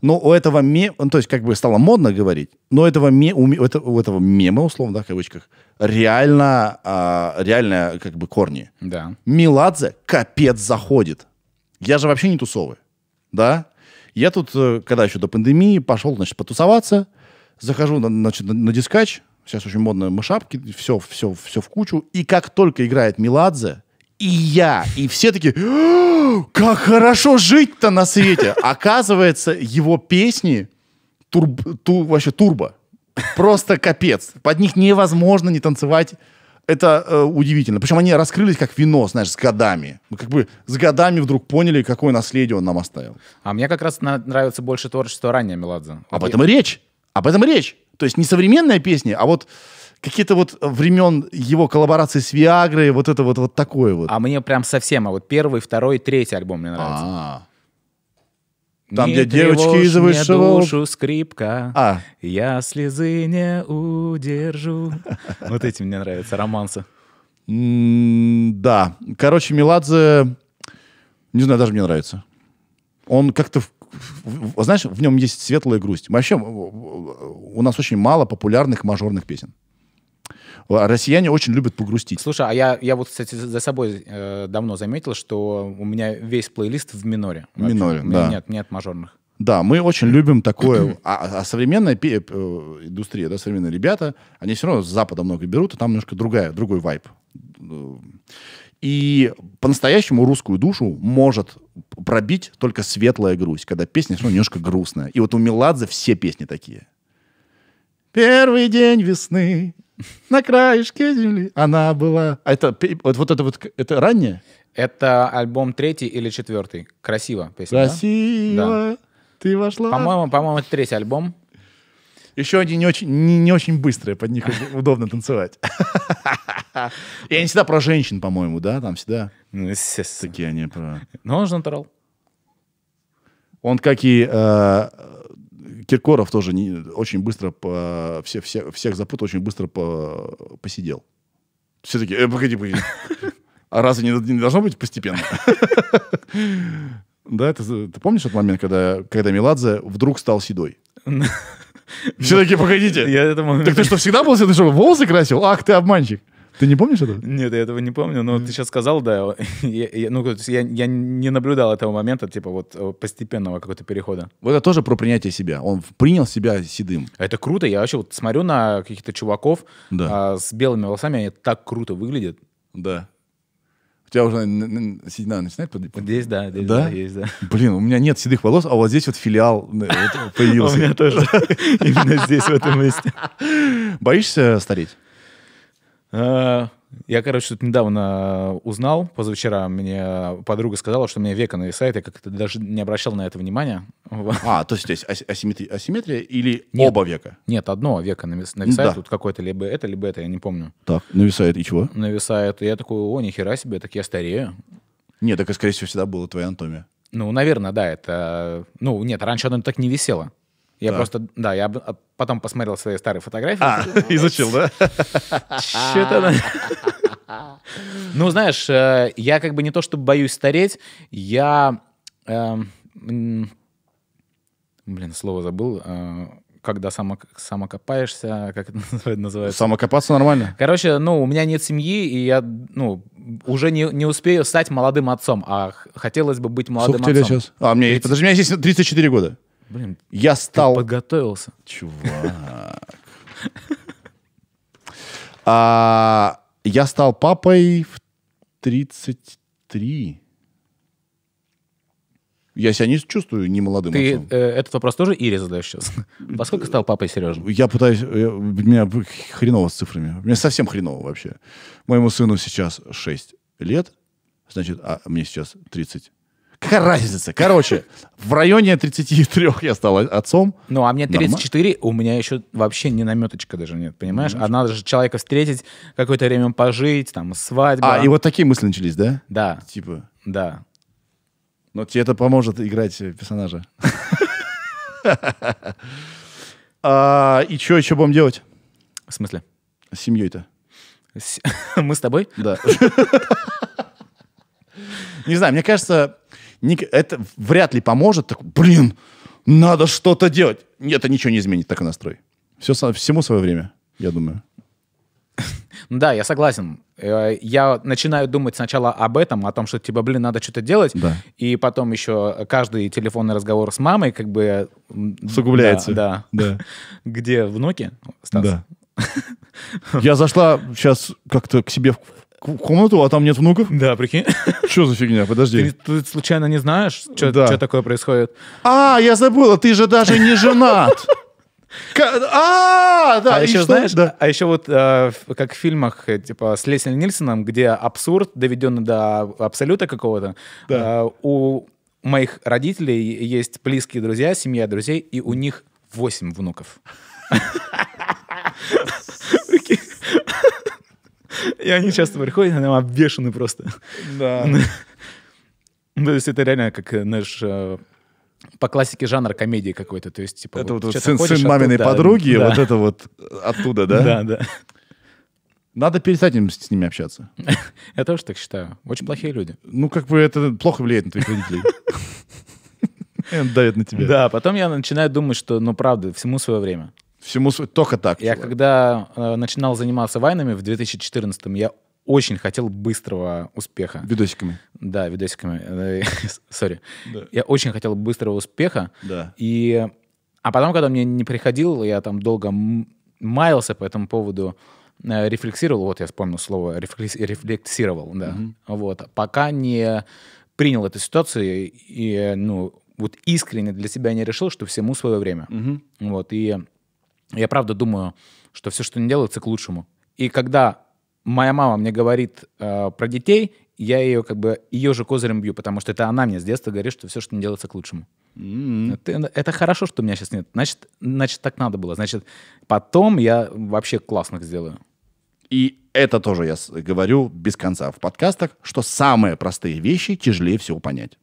Но у этого мема, ну, то есть как бы стало модно говорить, но этого ме, у, это, у этого мема, условно, да, в кавычках, реально, а, реально как бы корни. Да. Меладзе капец заходит. Я же вообще не тусовый, да? Я тут, э, когда еще до пандемии, пошел, значит, потусоваться, захожу, на, значит, на, на дискач, сейчас очень модно мышапки, все, все, все в кучу, и как только играет Меладзе, и я. И все такие, как хорошо жить-то на свете. Оказывается, его песни турб, ту, вообще турбо. Просто капец. Под них невозможно не танцевать. Это э, удивительно. Причем они раскрылись как вино, знаешь, с годами. Мы как бы с годами вдруг поняли, какое наследие он нам оставил. А мне как раз нравится больше творчество ранее Меладзе. Об этом и речь. Об этом и речь. То есть не современная песня, а вот какие-то вот времен его коллаборации с Виагрой, вот это вот, вот такое вот. А мне прям совсем, а вот первый, второй, третий альбом мне нравится. А-а-а. Там, не где девочки из высшего... душу скрипка, а. я слезы не удержу. [laughs] Вот эти мне нравятся, романсы. Да. Короче, Меладзе, не знаю, даже мне нравится. Он как-то знаешь, в нем есть светлая грусть. Вообще, у нас очень мало популярных мажорных песен. Э, россияне очень любят погрустить. Слушай, а я, я вот, кстати, за собой э, давно заметил, что у меня весь плейлист в миноре. В миноре, да. Нет, нет мажорных. Да, мы очень любим такое. А, а современная пи- э, индустрия, да, современные ребята, они все равно с Запада много берут, и а там немножко другая, другой вайб. И по-настоящему русскую душу может пробить только светлая грусть, когда песня ну, немножко грустная. И вот у Меладзе все песни такие. Первый день весны, [laughs] на краешке земли. Она была... А это вот, вот это вот это раннее? Это альбом третий или четвертый. Красиво песня. Красиво. Да? Ты вошла. По-моему, по-моему, это третий альбом. Еще один не очень, не, не очень быстрый, под них удобно танцевать. И [laughs] они всегда про женщин, по-моему, да? Там всегда ну, естественно. такие они про... Но ну, он же натурал. Он как и э, Киркоров тоже не, очень быстро по, все, все, всех запутал, очень быстро по, посидел. Все таки э, погоди, погоди. [laughs] А разве не, не должно быть постепенно? [laughs] Да, это ты помнишь этот момент, когда, когда Меладзе вдруг стал седой? Все-таки, погодите. Я это Так ты что, всегда был седой, чтобы волосы красил? Ах, ты обманщик. Ты не помнишь этого? Нет, я этого не помню, но ты сейчас сказал, да. [laughs] ну, я, не наблюдал этого момента, типа вот э, постепенного какого-то перехода. Вот это тоже про принятие себя. Он принял себя седым. А это круто. Я вообще вот смотрю на каких-то чуваков а, с белыми волосами, они так круто выглядят. Да. У тебя уже седина начинает под... Здесь, да, здесь, да? да, да. [laughs] Блин, у меня нет седых волос, а вот здесь вот филиал э, [laughs] а появился. У меня тоже. Именно здесь, в этом месте. Боишься стареть? Э, я, короче, тут недавно узнал, позавчера мне подруга сказала, что у меня века нависает, я как-то даже не обращал на это внимания. [laughs] А, то есть здесь асимметрия, асимметрия или нет, оба века? Нет, одно века нависает, да. тут какое-то либо это, либо это, я не помню. Так, нависает и чего? Нависает, и я такой, о, нихера себе, так я старею. Нет, так, скорее всего, всегда была твоя анатомия. Ну, наверное, да, это... Ну, нет, раньше оно так не висело. Я да. просто, да, я а, потом посмотрел свои старые фотографии. А, [laughs] изучил, да? Че-то Ну, знаешь, э, я как бы не то, чтобы боюсь стареть, я... Эм, блин, слово забыл э, когда самок самокопаешься, как это [laughs] называется? Самокопаться нормально. Короче, ну, у меня нет семьи, и я, ну, уже не, не успею стать молодым отцом, а хотелось бы быть молодым Сколько отцом. тебе сейчас? А, мне, 30... подожди, у меня здесь 34 года. Блин, я стал... Ты подготовился. Чувак. [laughs] А, я стал папой в 33. Я себя не чувствую не молодым Ты отцом. э, этот вопрос тоже Ире задаешь сейчас? Поскольку [laughs] стал папой Сережа? Я пытаюсь... Я, э, у меня хреново с цифрами. У меня совсем хреново вообще. Моему сыну сейчас 6 лет. Значит, а мне сейчас 30 Какая разница? Короче, в районе 33 я стал отцом. Ну, а мне 34, Нормально. у меня еще вообще ни наметочка даже нет, понимаешь? Ничего. А надо же человека встретить, какое-то время пожить, там, свадьба. А, и вот такие мысли начались, да? Да. Типа? Да. Но тебе это поможет играть персонажа. А, и что еще будем делать? В смысле? С семьей-то. [laughs] Мы с тобой? Да. [laughs] Не знаю, мне кажется, Ник, это вряд ли поможет. Так, блин, надо что-то делать. Нет, это ничего не изменит, такой настрой. Все, всему свое время, я думаю. [laughs] Ну да, я согласен. Э, я начинаю думать сначала об этом, о том, что типа, блин, надо что-то делать, да. и потом еще каждый телефонный разговор с мамой как бы сугубляется. Да. да. да. [laughs] Где внуки? Стас? Да. [laughs] Я зашла сейчас как-то к себе в комнату, а там нет внуков? Да, прикинь. [laughs] Что за фигня? Подожди. Ты, ты случайно не знаешь, что да. такое происходит? А, я забыла, ты же даже не женат. А, да, а еще что? знаешь, да. а еще вот э, как в фильмах э, типа с Лесли Нильсоном, где абсурд доведен до абсолюта какого-то, да. э, у моих родителей есть близкие друзья, семья друзей, и у них восемь внуков. [laughs] И они часто приходят, они обвешаны просто. Да. [laughs] Ну, то есть это реально как, знаешь, э, по классике жанр комедии какой-то. То есть, типа, это вот, вот сын, сын маминой подруги, да. вот это вот оттуда, да? Да, да. Надо перестать с ними общаться. [laughs] Я тоже так считаю. Очень плохие люди. Ну, как бы это плохо влияет на твоих родителей. [laughs] Давит на тебя. Да, потом я начинаю думать, что, ну, правда, всему свое время. Всему только так. Я человек. когда э, начинал заниматься вайнами в 2014 м я очень хотел быстрого успеха. Видосиками. Да, видосиками. Э, [laughs] сори. Да. Я очень хотел быстрого успеха. Да. И... А потом, когда мне не приходил, я там долго маялся по этому поводу, э, рефлексировал, вот я вспомнил слово, рефлексировал, да. Угу. Вот. Пока не принял эту ситуацию и, ну, вот искренне для себя не решил, что всему свое время. Угу. Вот. И я правда думаю, что все, что не делается, к лучшему. И когда моя мама мне говорит э, про детей, я ее как бы ее же козырем бью, потому что это она мне с детства говорит, что все, что не делается, к лучшему. Mm-hmm. Это, это хорошо, что у меня сейчас нет. Значит, значит, так надо было. Значит, потом я вообще классных сделаю. И это тоже я говорю без конца в подкастах, что самые простые вещи тяжелее всего понять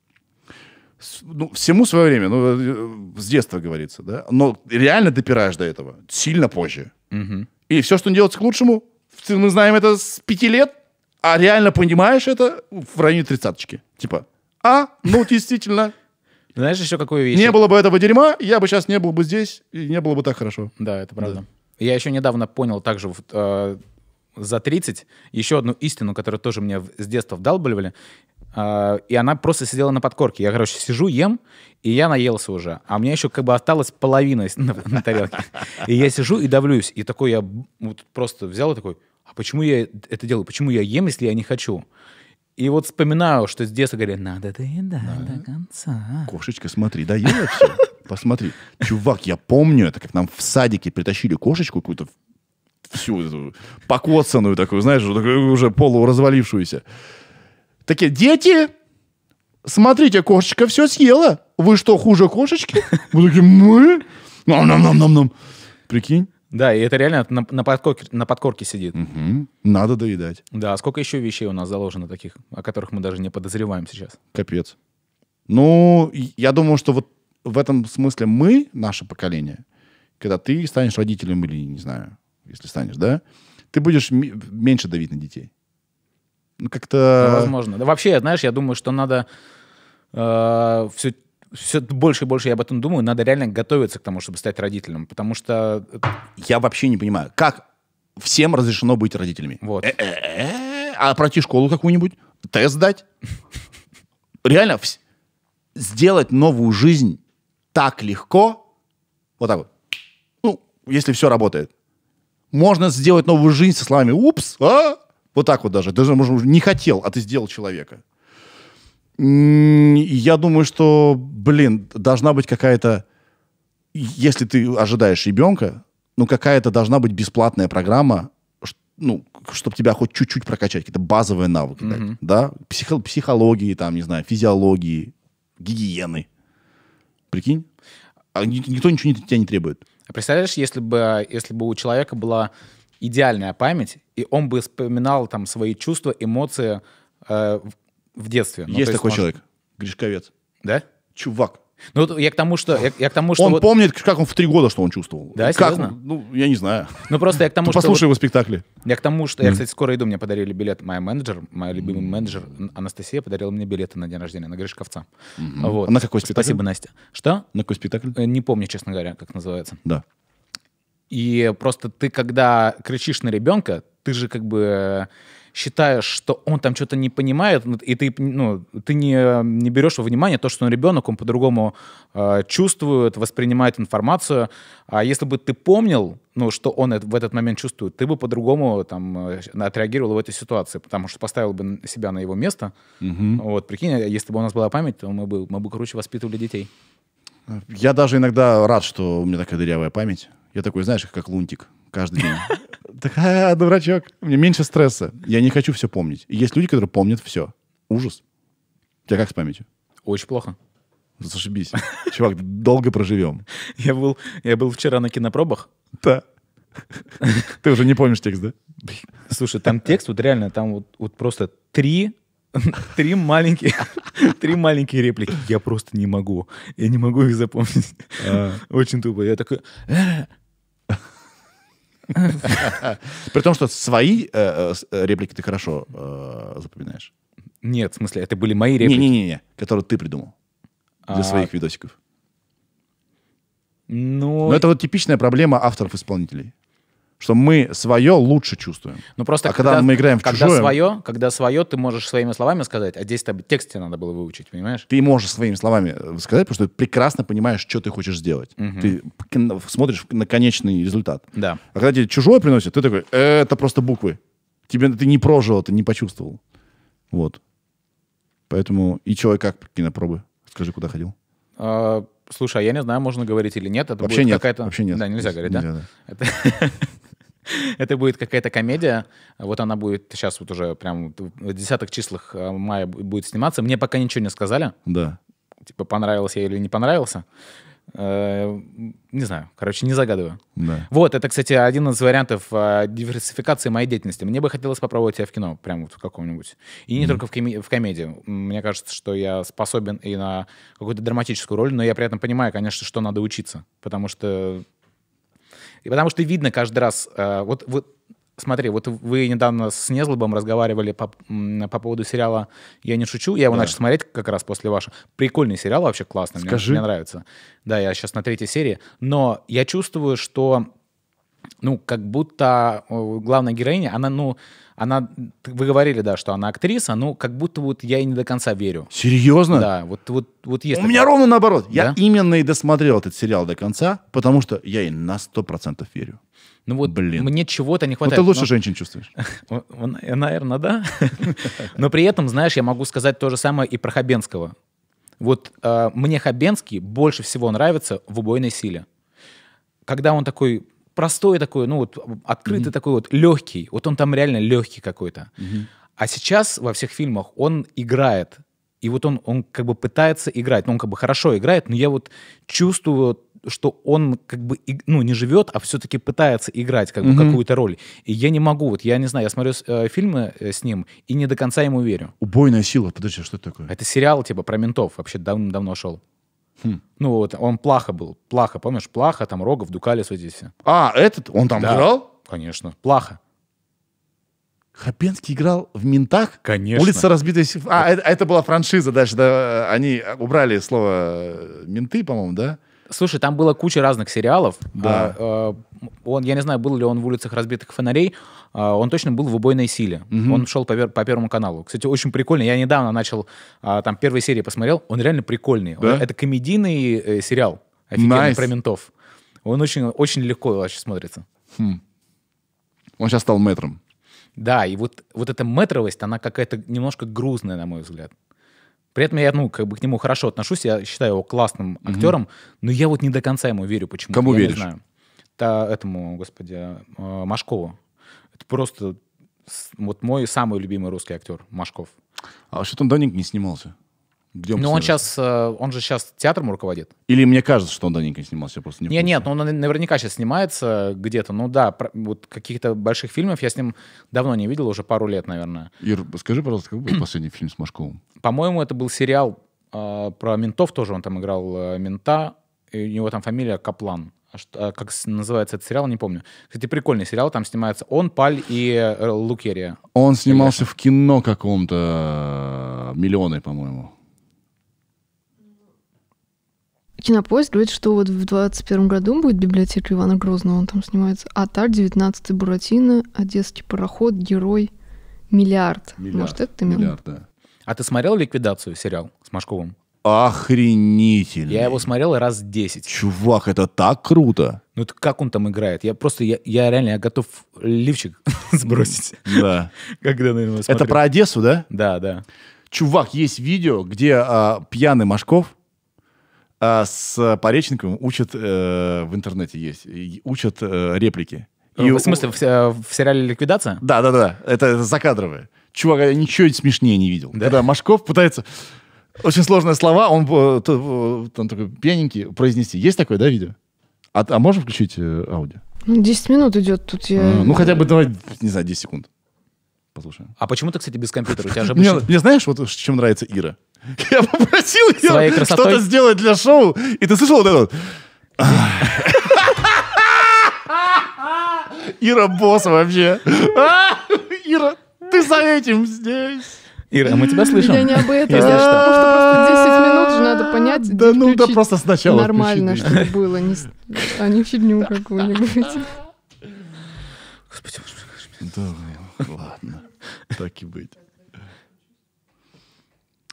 ну, всему свое время, ну, э, с детства говорится, да. Но реально допираешь до этого сильно позже. Угу. И все, что делается к лучшему, мы знаем это с пяти лет, а реально понимаешь это в районе тридцаточки. Типа, а, ну, [laughs] действительно. Знаешь, еще какую вещь? Не было бы этого дерьма, я бы сейчас не был бы здесь, и не было бы так хорошо. Да, это правда. Я еще недавно понял также э, за 30 еще одну истину, которую тоже мне с детства вдалбливали. А, и она просто сидела на подкорке. Я, короче, сижу, ем, и я наелся уже. А у меня еще как бы осталась половина [laughs] на, на тарелке. И я сижу и давлюсь. И такой я вот просто взял и такой, а почему я это делаю? Почему я ем, если я не хочу? И вот вспоминаю, что с детства говорили, надо доедать да. до конца. Кошечка, смотри, доела все. Посмотри. Чувак, я помню это, как нам в садике притащили кошечку какую-то всю эту покоцанную такую, знаешь, уже полуразвалившуюся. Такие, дети, смотрите, кошечка все съела. Вы что, хуже кошечки? Мы такие, мы? Нам-нам-нам-нам-нам. Прикинь? Да, и это реально на, на, подкорке, на подкорке сидит. Угу. Надо доедать. Да, а сколько еще вещей у нас заложено таких, о которых мы даже не подозреваем сейчас? Капец. Ну, я думаю, что вот в этом смысле мы, наше поколение, когда ты станешь родителем или, не знаю, если станешь, да, ты будешь меньше давить на детей как-то... Ну, возможно. Да вообще, знаешь, я думаю, что надо э, все все больше и больше я об этом думаю, надо реально готовиться к тому, чтобы стать родителем, потому что... Я вообще не понимаю, как всем разрешено быть родителями? Вот. Э, э, э, а пройти школу какую-нибудь? Тест дать? Реально, сделать новую жизнь так легко, вот так вот, ну, если все работает. Можно сделать новую жизнь со словами «Упс, а, вот так вот даже. Даже, может, не хотел, а ты сделал человека. Я думаю, что, блин, должна быть какая-то... Если ты ожидаешь ребенка, ну, какая-то должна быть бесплатная программа, ну, чтобы тебя хоть чуть-чуть прокачать, какие-то базовые навыки, mm-hmm. дать, да? Психо- психологии, там, не знаю, физиологии, гигиены. Прикинь? А никто ничего не, тебя не требует. А представляешь, если бы, если бы у человека была идеальная память, и он бы вспоминал там свои чувства, эмоции э, в детстве. Ну, есть, есть такой он... человек, Гришковец. Да? Чувак. Ну, я к тому, что... Я, я к тому, что он вот... помнит, как он в три года, что он чувствовал. Да, как? Ну, я не знаю. Ну, просто я к тому, что... Послушай его спектакли. Я к тому, что... Я, кстати, скоро иду, мне подарили билет. Моя менеджер, моя любимый менеджер Анастасия подарила мне билеты на день рождения, на Гришковца. Вот. А на какой спектакль? Спасибо, Настя. Что? На какой спектакль? Э, не помню, честно говоря, как называется. Да. И просто ты, когда кричишь на ребенка, ты же как бы считаешь, что он там что-то не понимает, ну, и ты, ну, ты не, не берешь во внимание то, что он ребенок, он по-другому э, чувствует, воспринимает информацию. А если бы ты помнил, ну, что он в этот момент чувствует, ты бы по-другому там э, отреагировал в этой ситуации, потому что поставил бы себя на его место. Угу. Вот, прикинь, э, если бы у нас была память, то мы бы, мы бы короче воспитывали детей. Я даже иногда рад, что у меня такая дырявая память. Я такой, знаешь, как лунтик каждый день. [laughs] Так, а, а, ну, дурачок. Мне меньше стресса. Я не хочу все помнить. Есть люди, которые помнят все. Ужас. У тебя как с памятью? Очень плохо. Зашибись. [laughs] Чувак, долго проживем. [laughs] Я был, я был вчера на кинопробах. Да. Ты уже не помнишь текст, да? Слушай, там текст, вот реально, там вот, вот просто три три маленькие, три маленькие реплики. Я просто не могу. Я не могу их запомнить. А. Очень тупо. Я такой... «Э, при том, что свои э, э, э, реплики ты хорошо запоминаешь. Нет, в смысле, это были мои реплики. Не-не-не, которые ты придумал для а. своих видосиков. Но... Ну, Но это вот типичная проблема авторов-исполнителей, что мы свое лучше чувствуем. Ну просто а когда, когда мы играем в когда чужое... Свое, когда свое, ты можешь своими словами сказать, а здесь тебе тексте надо было выучить, понимаешь? Ты можешь своими словами э, сказать, потому что ты прекрасно понимаешь, что ты хочешь сделать. Угу. Ты смотришь на конечный результат. Да. А когда тебе чужое приносит, ты такой, э, это просто буквы. Тебе ты не прожил, ты не почувствовал. Вот. Поэтому и человек как кинопробы? Скажи, куда ходил? А, слушай, а я не знаю, можно говорить или нет. Это вообще будет нет. Какая-то... Вообще нет. Да, нельзя говорить, нельзя, да? да. Это... [laughs] [laughs] Это будет какая-то комедия. Вот она будет сейчас вот уже прям в десятых числах э, мая будет сниматься. Мне пока ничего не сказали. Да. Типа, понравился я или не понравился. Э, не знаю, короче, не загадываю. Да. Вот, это, кстати, один из вариантов э, диверсификации моей деятельности. Мне бы хотелось попробовать себя в кино, прям вот в каком-нибудь. И не mm только в, коми- в комедии. Мне кажется, что я способен и на какую-то драматическую роль, но я при этом понимаю, конечно, что надо учиться, потому что и потому что видно каждый раз, э, вот, вот Смотри, вот вы недавно с Незлобом разговаривали по, по поводу сериала «Я не шучу». Я его да. начал смотреть как раз после вашего. Прикольный сериал, вообще классный. Скажи. Мне, мне нравится. Да, я сейчас на третьей серии. Но я чувствую, что ну, как будто главная героиня, она, ну, она, вы говорили, да, что она актриса, ну, как будто вот я и не до конца верю. Серьезно? Да, вот, вот, вот есть. У такое. меня ровно наоборот. Да? Я именно и досмотрел этот сериал до конца, потому что я и на сто процентов верю. Ну вот, Блин. мне чего-то не ну, хватает. Вот ты лучше но... женщин чувствуешь. [laughs] Наверное, да. [laughs] Но при этом, знаешь, я могу сказать то же самое и про Хабенского. Вот э, мне Хабенский больше всего нравится в «Убойной силе». Когда он такой простой такой, ну вот открытый mm-hmm. такой вот легкий. Вот он там реально легкий какой-то. Mm-hmm. А сейчас во всех фильмах он играет. И вот он, он как бы пытается играть, ну он как бы хорошо играет, но я вот чувствую, что он как бы ну не живет, а все-таки пытается играть как бы mm-hmm. какую-то роль. И я не могу, вот я не знаю, я смотрю э, фильмы э, с ним и не до конца ему верю. Убойная сила, подожди, а что это такое? Это сериал типа про ментов, вообще давным-давно шел. Хм. Ну вот, он плохо был. Плохо, помнишь? Плохо, там Рогов, Дукалис, вот здесь. А, этот? Он там да, играл? конечно. Плохо. Хабенский играл в «Ментах»? Конечно. «Улица разбитая...» А, это, это была франшиза дальше да? Они убрали слово «менты», по-моему, да? Слушай, там было куча разных сериалов. Да. А, а, он, я не знаю, был ли он в улицах разбитых фонарей. А, он точно был в убойной силе. Угу. Он шел по, по первому каналу. Кстати, очень прикольно. Я недавно начал а, там первые серии посмотрел. Он реально прикольный. Да? Он, это комедийный э, сериал. Офигенно nice. про ментов. Он очень, очень легко вообще смотрится. Хм. Он сейчас стал метром. Да, и вот, вот эта метровость, она какая-то немножко грустная, на мой взгляд. При этом я, ну, как бы к нему хорошо отношусь, я считаю его классным угу. актером, но я вот не до конца ему верю почему-то. Кому я веришь? Не знаю. Та, этому, господи, э, Машкову. Это просто вот мой самый любимый русский актер Машков. А что-то он давненько не снимался. Где он ну, он сейчас, он же сейчас театром руководит. Или мне кажется, что он давненько снимался, я просто не Нет, нет, ну он наверняка сейчас снимается где-то. Ну да, вот каких-то больших фильмов я с ним давно не видел, уже пару лет, наверное. Ир, скажи, пожалуйста, какой был последний фильм с Машковым? [clears throat] По-моему, это был сериал э, про ментов тоже, он там играл э, мента, и у него там фамилия Каплан. А что, а как называется этот сериал, не помню. Кстати, прикольный сериал, там снимается он, Паль и э, Лукерия. Он снимался Конечно. в кино каком-то, э, миллионы, по-моему. Кинопоезд говорит, что вот в 21 году будет библиотека Ивана Грозного, он там снимается. А Атар, 19-й Буратино, Одесский пароход, Герой, Миллиард. миллиард Может, это ты Миллиард, да. А ты смотрел «Ликвидацию» сериал с Машковым? Охренительно. Я его смотрел раз 10. Чувак, это так круто. Ну, это как он там играет? Я просто, я, я реально, я готов лифчик [laughs] сбросить. Да. [laughs] Когда, наверное, смотрю. Это про Одессу, да? Да, да. Чувак, есть видео, где а, пьяный Машков а, с Пореченковым учат, э, в интернете есть, учат э, реплики. Э, и в смысле, в, э, в сериале «Ликвидация»? Да-да-да, это, это закадровые Чувак, я ничего смешнее не видел. Да? Когда Машков пытается... Очень сложные слова, он э, там такой пьяненький произнести. Есть такое, да, видео? А, а можем включить аудио? 10 минут идет тут. Я... Ну, хотя бы, давай, не знаю, 10 секунд послушаем. А почему ты, кстати, без компьютера? У тебя [laughs] же обычно... мне, мне знаешь, вот чем нравится Ира? [laughs] Я попросил ее что-то сделать для шоу, и ты слышал вот это вот? [laughs] Ира босс вообще. Ира, ты за этим здесь. Ира, мы тебя слышим. Я не об этом. Если что. Потому что просто 10 минут же надо понять. Да ну, да просто сначала Нормально, чтобы было, а не фигню какую-нибудь. Господи, Господи, да, ладно. Так и быть.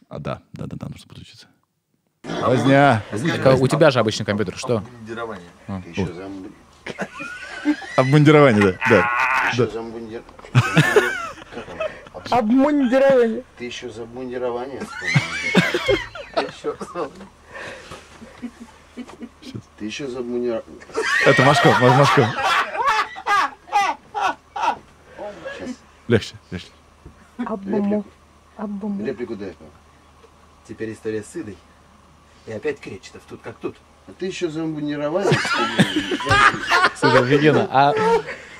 А да, да, да, да, нужно подключиться. Возня. У тебя же а обычный компьютер, что? Обмундирование. А, обмундирование, да. да. Обмундирование. Ты еще за обмундирование Ты еще за обмундирование. Это Машков, Машков. Легче, легче. Аббуму. Аббуму. Реплику до этого. Теперь история с Идой. И опять Кречетов, тут как тут. А ты еще зомбунировали? [laughs] Супер, Вегина, а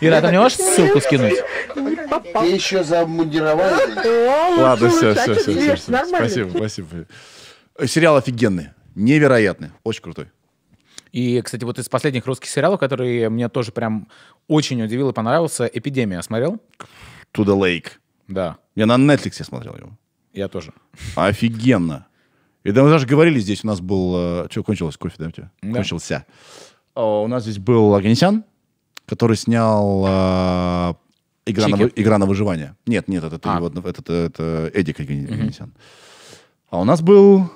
Ира, ты мне можешь ссылку скинуть? Ты еще зомбунировали? Ладно, все, все, все, Спасибо, спасибо. Сериал офигенный, невероятный, очень крутой. И, кстати, вот из последних русских сериалов, который мне тоже прям очень удивил и понравился, «Эпидемия» смотрел? To the Lake. Да. Я на Netflix смотрел его. Я тоже. Офигенно. И да, мы даже говорили здесь, у нас был... Э, Что, кончилось кофе, да, у тебя? Да. Кончился. О, у нас здесь был Аганесян, который снял э, игра, на, «Игра на выживание». Нет, нет, это, а. его, это, это, это э, Эдик Аганесян. Угу. А у нас был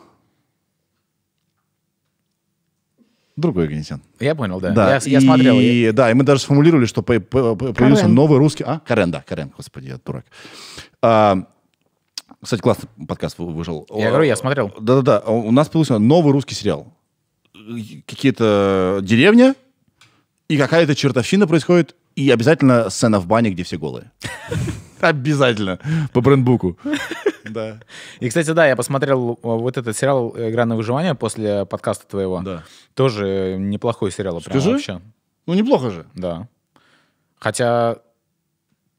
другой Оганесян. Я понял, да. да. Я, и, я смотрел. И, да, и мы даже сформулировали, что по, по, появился новый русский... А, Карен, да, Карен, господи, я дурак. А, кстати, классный подкаст вышел. Я говорю, я смотрел. Да-да-да, у нас появился новый русский сериал. Какие-то деревня, и какая-то чертовщина происходит, и обязательно сцена в бане, где все голые. Обязательно. По брендбуку. [laughs] Да. И, кстати, да, я посмотрел э, вот этот сериал «Игра на выживание» после подкаста твоего. Да. Тоже неплохой сериал. Скажи? вообще. Ну, неплохо же. Да. Хотя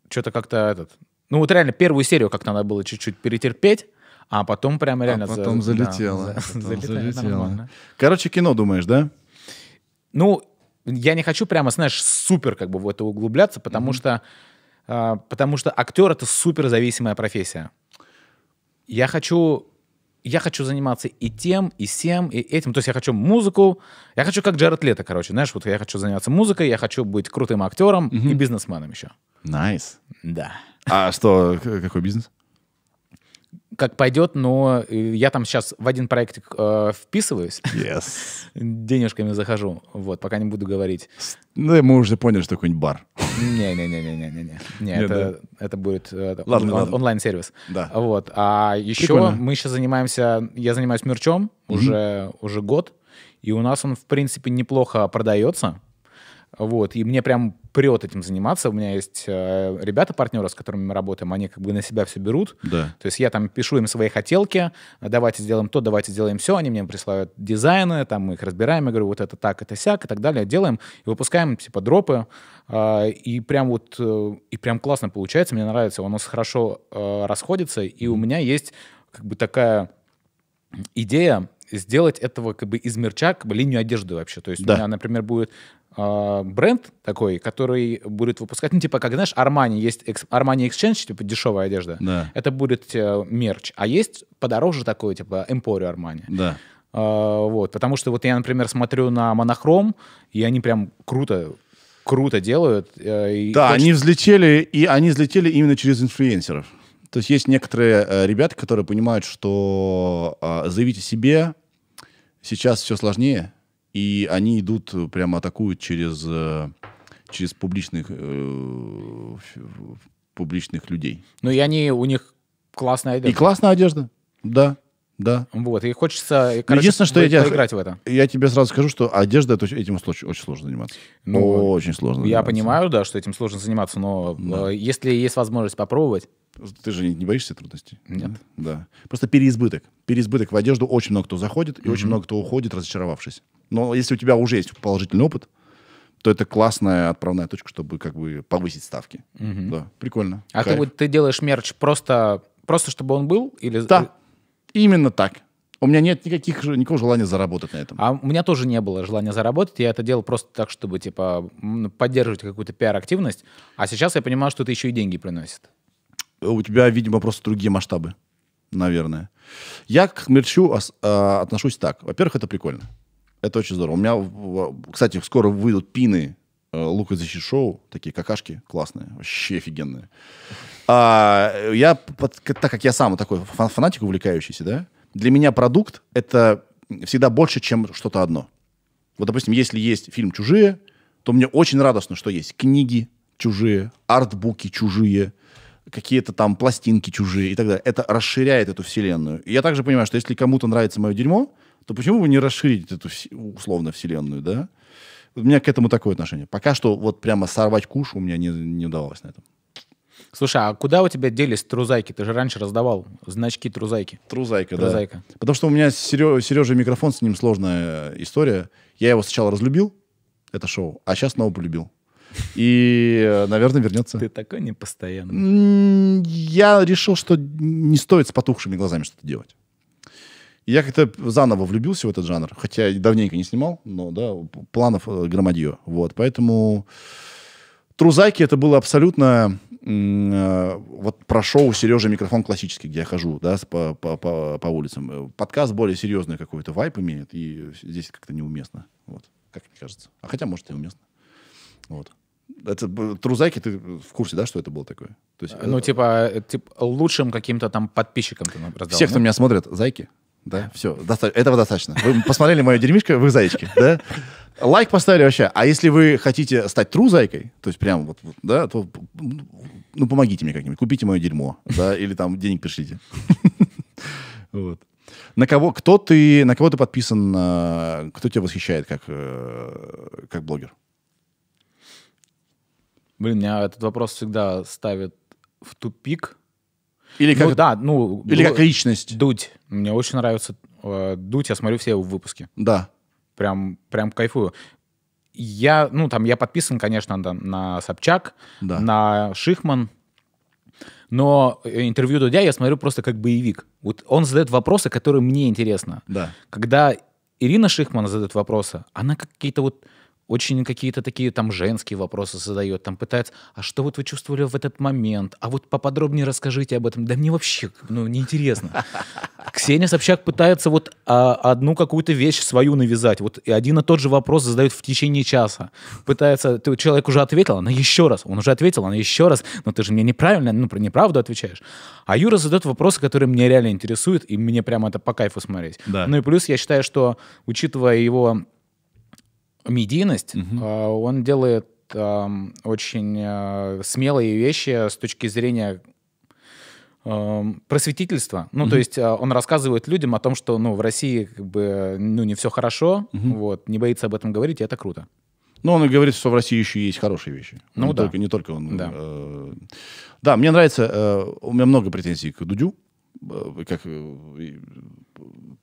что-то как-то этот... Ну, вот реально первую серию как то надо было чуть-чуть перетерпеть, а потом прям а реально... А потом за... залетело. Да, потом залетело. Нормально. Короче, кино думаешь, да? Ну, я не хочу прямо, знаешь, супер как бы в это углубляться, потому mm-hmm. что а, потому что актер это суперзависимая профессия. Я хочу я хочу заниматься и тем, и всем, и этим. То есть я хочу музыку, я хочу как Джаред Лето, короче, знаешь, вот я хочу заниматься музыкой, я хочу быть крутым актером mm-hmm. и бизнесменом еще. Nice. Да. А что, какой бизнес? как пойдет, но э, я там сейчас в один проект э, вписываюсь. Yes. [laughs] Денежками захожу. Вот, пока не буду говорить. Ну, мы уже поняли, что какой-нибудь бар. Не-не-не-не-не-не. Не, это, будет э, онлайн-сервис. Да. Вот. А еще мы сейчас занимаемся, я занимаюсь мерчом уже, уже год, и у нас он, в принципе, неплохо продается. Вот, и мне прям прет этим заниматься. У меня есть э, ребята-партнеры, с которыми мы работаем, они как бы на себя все берут. Да. То есть я там пишу им свои хотелки, давайте сделаем то, давайте сделаем все. Они мне присылают дизайны, там мы их разбираем, я говорю, вот это так, это сяк и так далее. Делаем и выпускаем типа дропы. Э, и прям вот, э, и прям классно получается, мне нравится. У нас хорошо э, расходится, и mm. у меня есть как бы такая идея сделать этого как бы из мерча как бы линию одежды вообще. То есть да. у меня, например, будет а, бренд такой, который будет выпускать, ну, типа, как, знаешь, Armani, есть Armani Exchange, типа, дешевая одежда. Да. Это будет э, мерч. А есть подороже такой, типа, Emporio Armani. Да. Э, вот, потому что вот я, например, смотрю на монохром, и они прям круто круто делают. Э, и да, очень... они взлетели, и они взлетели именно через инфлюенсеров. То есть есть некоторые э, ребята, которые понимают, что э, заявить о себе сейчас все сложнее, и они идут, э, прямо атакуют через, э, через публичных, э, публичных людей. Ну и они, у них классная одежда. И классная одежда, да. Да. Вот, и хочется, и, ну, короче, Единственное, что я поиграть в это. Я тебе сразу скажу, что одежда, это, этим очень, сложно заниматься. Ну, очень сложно Я заниматься. понимаю, да, что этим сложно заниматься, но да. если есть возможность попробовать, ты же не боишься трудностей? Нет. Да. Просто переизбыток. Переизбыток в одежду. Очень много кто заходит, и очень много кто уходит, разочаровавшись. Но если у тебя уже есть положительный опыт, то это классная отправная точка, чтобы как бы повысить ставки. Угу. Да, прикольно. А ты, ты делаешь мерч просто, просто чтобы он был? Или... Да, э? именно так. У меня нет никаких, никакого желания заработать на этом. А у меня тоже не было желания заработать. Я это делал просто так, чтобы, типа, поддерживать какую-то пиар-активность. А сейчас я понимаю, что это еще и деньги приносит. Э, у тебя, видимо, просто другие масштабы, наверное. Я к мерчу э, отношусь так. Во-первых, это прикольно. Это очень здорово. У меня, кстати, скоро выйдут пины э, Лука защит шоу, такие какашки классные, вообще офигенные. А, я, так как я сам такой фанатик увлекающийся, да, для меня продукт — это всегда больше, чем что-то одно. Вот, допустим, если есть фильм «Чужие», то мне очень радостно, что есть книги «Чужие», артбуки «Чужие», какие-то там пластинки чужие и так далее. Это расширяет эту вселенную. И я также понимаю, что если кому-то нравится мое дерьмо, то почему бы не расширить эту условно вселенную, да? У меня к этому такое отношение. Пока что вот прямо сорвать куш у меня не, не удавалось на этом. Слушай, а куда у тебя делись трузайки? Ты же раньше раздавал значки трузайки. Трузайка, трузайка. да. Потому что у меня с Сережа микрофон, с ним сложная история. Я его сначала разлюбил, это шоу, а сейчас снова полюбил. И, э, наверное, вернется. Ты такой непостоянный. Я решил, что не стоит с потухшими глазами что-то делать. я как-то заново влюбился в этот жанр, хотя давненько не снимал, но, да, планов э, громадье. Вот, поэтому трузайки это было абсолютно э, вот про шоу Сережа микрофон классический, где я хожу, да, по, по, по, по улицам. Подкаст более серьезный какой-то вайп имеет, и здесь как-то неуместно, вот, как мне кажется. А хотя, может, и уместно. Вот. Это трузаки, ты в курсе, да, что это было такое? То есть, ну, э, типа, типа лучшим каким-то там подписчикам ты раздал. Все, ну? кто меня смотрят, зайки, да, все, доста- этого достаточно. Вы посмотрели мое дерьмишко, вы зайчики, да? Лайк поставили вообще. А если вы хотите стать true зайкой, то есть прям вот, да, то ну помогите мне как-нибудь, купите мое дерьмо, да, или там денег пишите. Вот. На кого, кто ты, на кого ты подписан, э, кто тебя восхищает как, как блогер? Блин, меня этот вопрос всегда ставит в тупик. Или ну как, ну, да, ну, или как личность. Дудь. Мне очень нравится э, Дудь. Я смотрю все его выпуски. Да. Прям, прям кайфую. Я, ну, там, я подписан, конечно, на, на Собчак, да. на Шихман, но интервью Дудя я смотрю просто как боевик. Вот он задает вопросы, которые мне интересны. Да. Когда Ирина Шихман задает вопросы, она какие-то вот очень какие-то такие там женские вопросы задает, там пытается, а что вот вы чувствовали в этот момент, а вот поподробнее расскажите об этом. Да мне вообще, ну, неинтересно. [laughs] Ксения Собчак пытается вот а, одну какую-то вещь свою навязать, вот и один и тот же вопрос задает в течение часа. Пытается, ты, человек уже ответил, она еще раз, он уже ответил, она еще раз, но ты же мне неправильно, ну, про неправду отвечаешь. А Юра задает вопросы, которые меня реально интересуют, и мне прямо это по кайфу смотреть. Да. Ну и плюс я считаю, что, учитывая его медийность, угу. он делает очень а, смелые вещи с точки зрения просветительства. Ну, mm то есть а, он рассказывает людям о том, что, ну, в России как бы, ну, не все хорошо, mm вот, не боится об этом говорить, и это круто. Ну, он и говорит, что в России еще есть хорошие вещи. Ну, не да. Только, не только он. Да. Э, да, мне нравится, э, у меня много претензий к Дудю, Э, как э,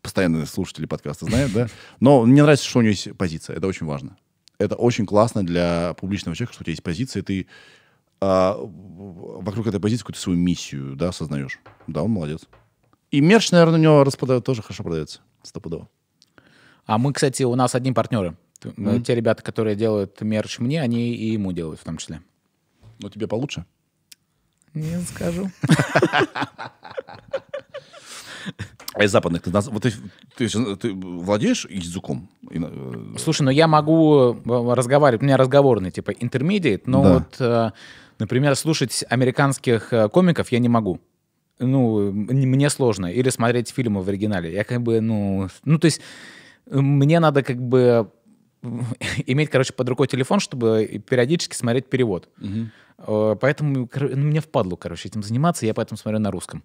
постоянные слушатели подкаста знают, да? Но мне нравится, что у него есть позиция. Это очень важно. Это очень классно для публичного человека, что у тебя есть позиция, и ты а, вокруг этой позиции какую-то свою миссию, да, осознаешь. Да, он молодец. И мерч, наверное, у него распадает, тоже хорошо продается. Стопудово. А мы, кстати, у нас одни партнеры. Mm-hmm. Те ребята, которые делают мерч мне, они и ему делают в том числе. Ну, тебе получше? Не скажу. А из западных, ты, ты, ты, ты владеешь языком? Э, Слушай, ну я могу э, разговаривать, у меня разговорный, типа, интермедиат, но да. вот, э, например, слушать американских комиков я не могу ну, мне сложно. Или смотреть фильмы в оригинале. Я как бы, ну, ну, то есть мне надо как бы [laughs] иметь, короче, под рукой телефон, чтобы периодически смотреть перевод. Угу. Э, поэтому ну, мне впадло, короче, этим заниматься, я поэтому смотрю на русском.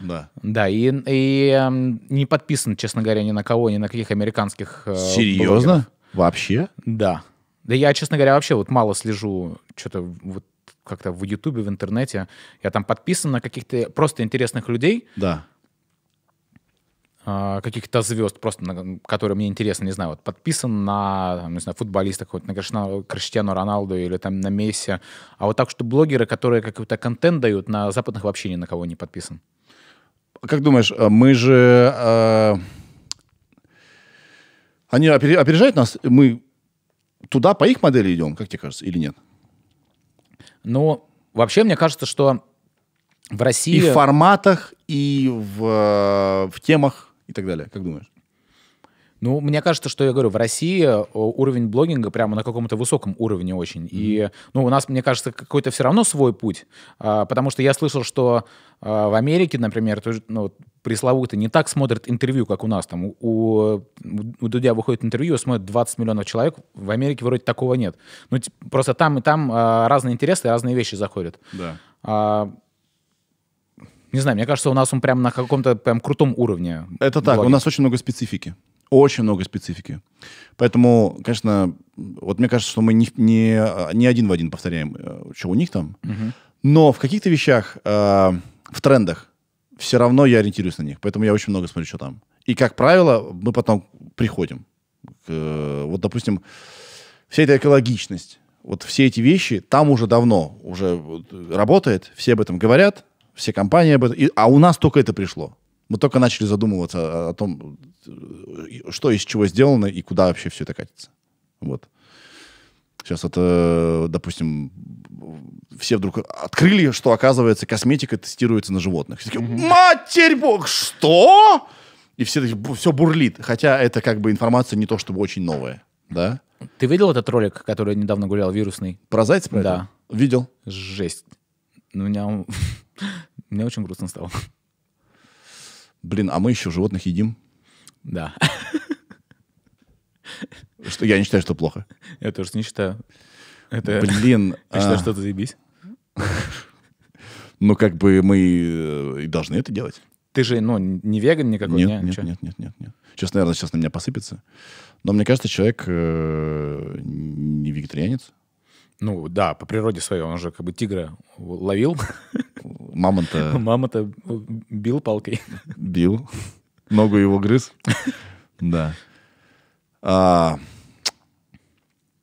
Да. Да, и, и эм, не подписан, честно говоря, ни на кого, ни на каких американских э, Серьезно? Блогеров. Вообще? Да. Да я, честно говоря, вообще вот мало слежу что-то вот как-то в Ютубе, в интернете. Я там подписан на каких-то просто интересных людей. Да. А, каких-то звезд, просто на, которые мне интересно, не знаю, вот подписан на, там, не знаю, футболиста хоть на Криштиану, Криштиану Роналду или там на Месси, а вот так, что блогеры, которые какой-то контент дают, на западных вообще ни на кого не подписан. Как думаешь, а, мы же... Э, они опережают нас, мы туда по их модели идем, как тебе кажется, или нет? Ну, вообще, мне кажется, что в России... И в форматах, и в, в темах и так далее. Как думаешь? Ну, мне кажется, что я говорю, в России э, уровень блогинга прямо на каком-то высоком уровне очень. Mm-hmm. И, ну, у нас, мне кажется, какой-то все равно свой путь, а, потому что я слышал, что а, в Америке, например, тоже, ну, пресловутые не так смотрят интервью, как у нас. Там у, у, Дудя выходит интервью, смотрит 20 миллионов человек. В Америке вроде такого нет. Ну, просто там и там а, разные интересы, разные вещи заходят. Да. А, не знаю, мне кажется, у нас он прям на каком-то прям крутом уровне. Это так, у нас очень много специфики. Очень много специфики. Поэтому, конечно, вот мне кажется, что мы не, не, не один в один повторяем, э, что у них там. Угу. Но в каких-то вещах, э, в трендах, все равно я ориентируюсь на них. Поэтому я очень много смотрю, что там. И, как правило, мы потом приходим. К, э, вот, допустим, вся эта экологичность, вот все эти вещи там уже давно уже работает, все об этом говорят, все компании об этом. И, а у нас только это пришло. Мы только начали задумываться о, о том, э, что из чего сделано и куда вообще все это катится. Вот. Сейчас это, допустим, все вдруг открыли, что оказывается косметика тестируется на животных. Все такие, Матерь бог, что? И все все бурлит. Хотя это как бы информация не то чтобы очень новая, да? Ты видел этот ролик, который недавно гулял, вирусный? Про зайца про Да. Это? Видел. Жесть но ну, меня, [laughs] мне очень грустно стало. Блин, а мы еще животных едим? Да. Что, я не считаю, что плохо. Я тоже не считаю. Это... Блин. Я считаю, а. что это заебись. Ну, как бы мы э, и должны это делать. Ты же, ну, не веган никакой, нет, Нет, нет, нет, нет, нет. Сейчас, наверное, сейчас на меня посыпется. Но мне кажется, человек э, не вегетарианец. Ну да, по природе своей он уже как бы тигра ловил. [laughs] Мамонта. Мамонта бил палкой. Бил. Ногу его грыз. Да. А,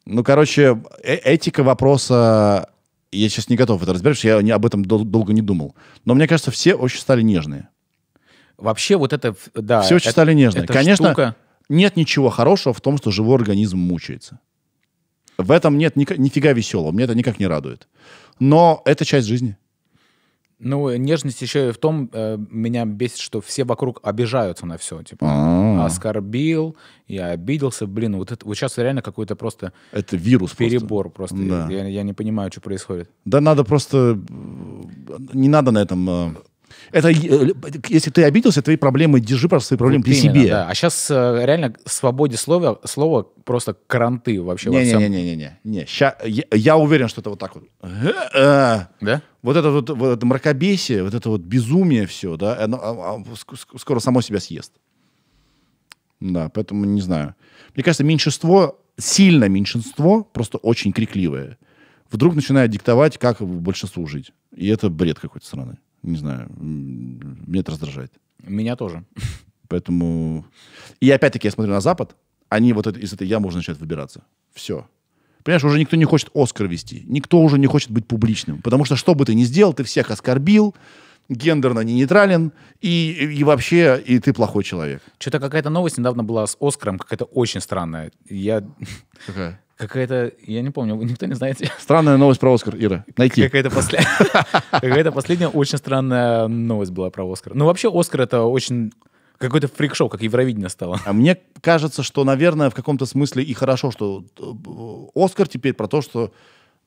ну, короче, э, этика вопроса... Я сейчас не готов это разбирать, потому что я об этом долго не думал. Но мне кажется, все очень стали нежные. Вообще вот это... Да, все очень это, стали нежные. Конечно, штука... нет ничего хорошего в том, что живой организм мучается. В этом нет ни, нифига веселого, мне это никак не радует. Но это часть жизни. Ну, нежность еще и в том, э, меня бесит, что все вокруг обижаются на все. Типа, А-а-а. оскорбил, я обиделся. Блин, вот, это, вот сейчас реально какой-то просто... Это вирус Перебор просто. просто. Да. Я, я не понимаю, что происходит. Да надо просто... Э, не надо на этом... Э, это, э, если ты обиделся, твои проблемы, держи просто свои проблемы вот при себе. Да. А сейчас э, реально свободе слова, слова просто кранты вообще не, во всем. Не-не-не. не. Ща, я, я уверен, что это вот так вот. Да? Вот это вот, вот это мракобесие, вот это вот безумие все, да, оно, а, а, скоро само себя съест. Да, поэтому не знаю. Мне кажется, меньшинство, сильно меньшинство, просто очень крикливое, вдруг начинает диктовать, как большинству жить. И это бред какой-то страны не знаю, меня это раздражает. Меня тоже. Поэтому... И опять-таки я смотрю на Запад, они вот это, из этой ямы уже начинают выбираться. Все. Понимаешь, уже никто не хочет Оскар вести. Никто уже не хочет быть публичным. Потому что что бы ты ни сделал, ты всех оскорбил, гендерно не нейтрален, и, и вообще, и ты плохой человек. Что-то какая-то новость недавно была с Оскаром, какая-то очень странная. Я... Какая? Какая-то, я не помню, вы никто не знаете. [laughs] Странная новость про Оскар, Ира. Найти. Какая-то послед... [laughs] Какая последняя очень странная новость была про Оскар. Ну, вообще, Оскар — это очень какой то фрик-шоу, как Евровидение стало. А мне кажется, что, наверное, в каком-то смысле и хорошо, что э, Оскар теперь про то, что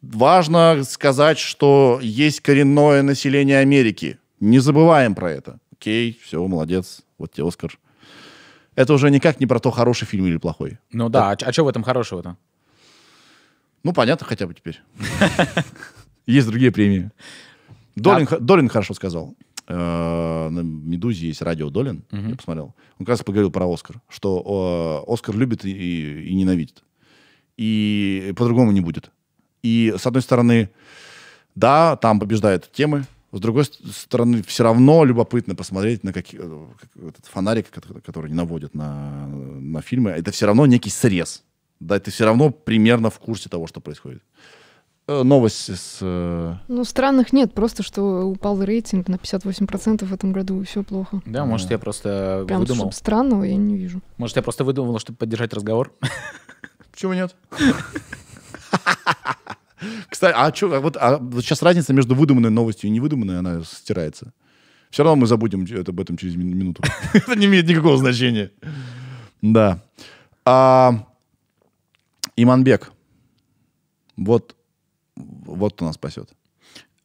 важно сказать, что есть коренное население Америки. Не забываем про это. Окей, все, молодец. Вот тебе Оскар. Это уже никак не про то, хороший фильм или плохой. Ну да, а, а что в этом хорошего-то? Ну, понятно хотя бы теперь. [laughs] Есть другие премии. Долин, хорошо сказал. Э, на «Медузе» есть радио Долин, я посмотрел. Он как раз поговорил про Оскар, что Оскар любит и ненавидит. И по-другому не будет. И, с одной стороны, да, там побеждают темы, с другой стороны, все равно любопытно посмотреть на какие, э, этот фонарик, который наводят на, на фильмы. Это все равно некий срез да, ты все равно примерно в курсе того, что происходит. Э, новости с... Э, ну, странных нет, просто что упал рейтинг на 58% в этом году, и все плохо. Да, может, я просто Прям, выдумал. Прям странного я не вижу. Может, я просто выдумал, чтобы поддержать разговор? Почему нет? Кстати, а что, вот, сейчас а разница между выдуманной новостью и невыдуманной, она стирается. Все равно мы забудем об этом через минуту. [laughs] Это не имеет никакого значения. Да. А, Иманбек. Вот, вот кто нас спасет.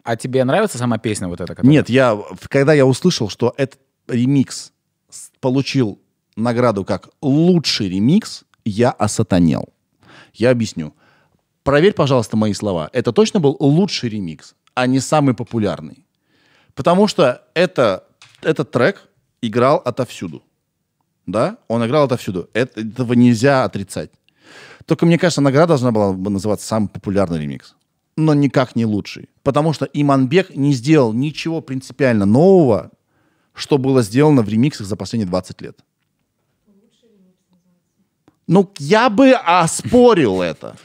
А тебе нравится сама песня вот эта? Которая... Нет, я, когда я услышал, что этот ремикс получил награду как лучший ремикс, я осатанел. Я объясню. Проверь, пожалуйста, мои слова. Это точно был лучший ремикс, а не самый популярный. Потому что это, этот трек играл отовсюду. Да? Он играл отовсюду. Это, этого нельзя отрицать. Только мне кажется, награда должна была бы называться «Самый популярный ремикс». Но никак не лучший. Потому что Иманбек не сделал ничего принципиально нового, что было сделано в ремиксах за последние 20 лет. Ну, я бы оспорил это.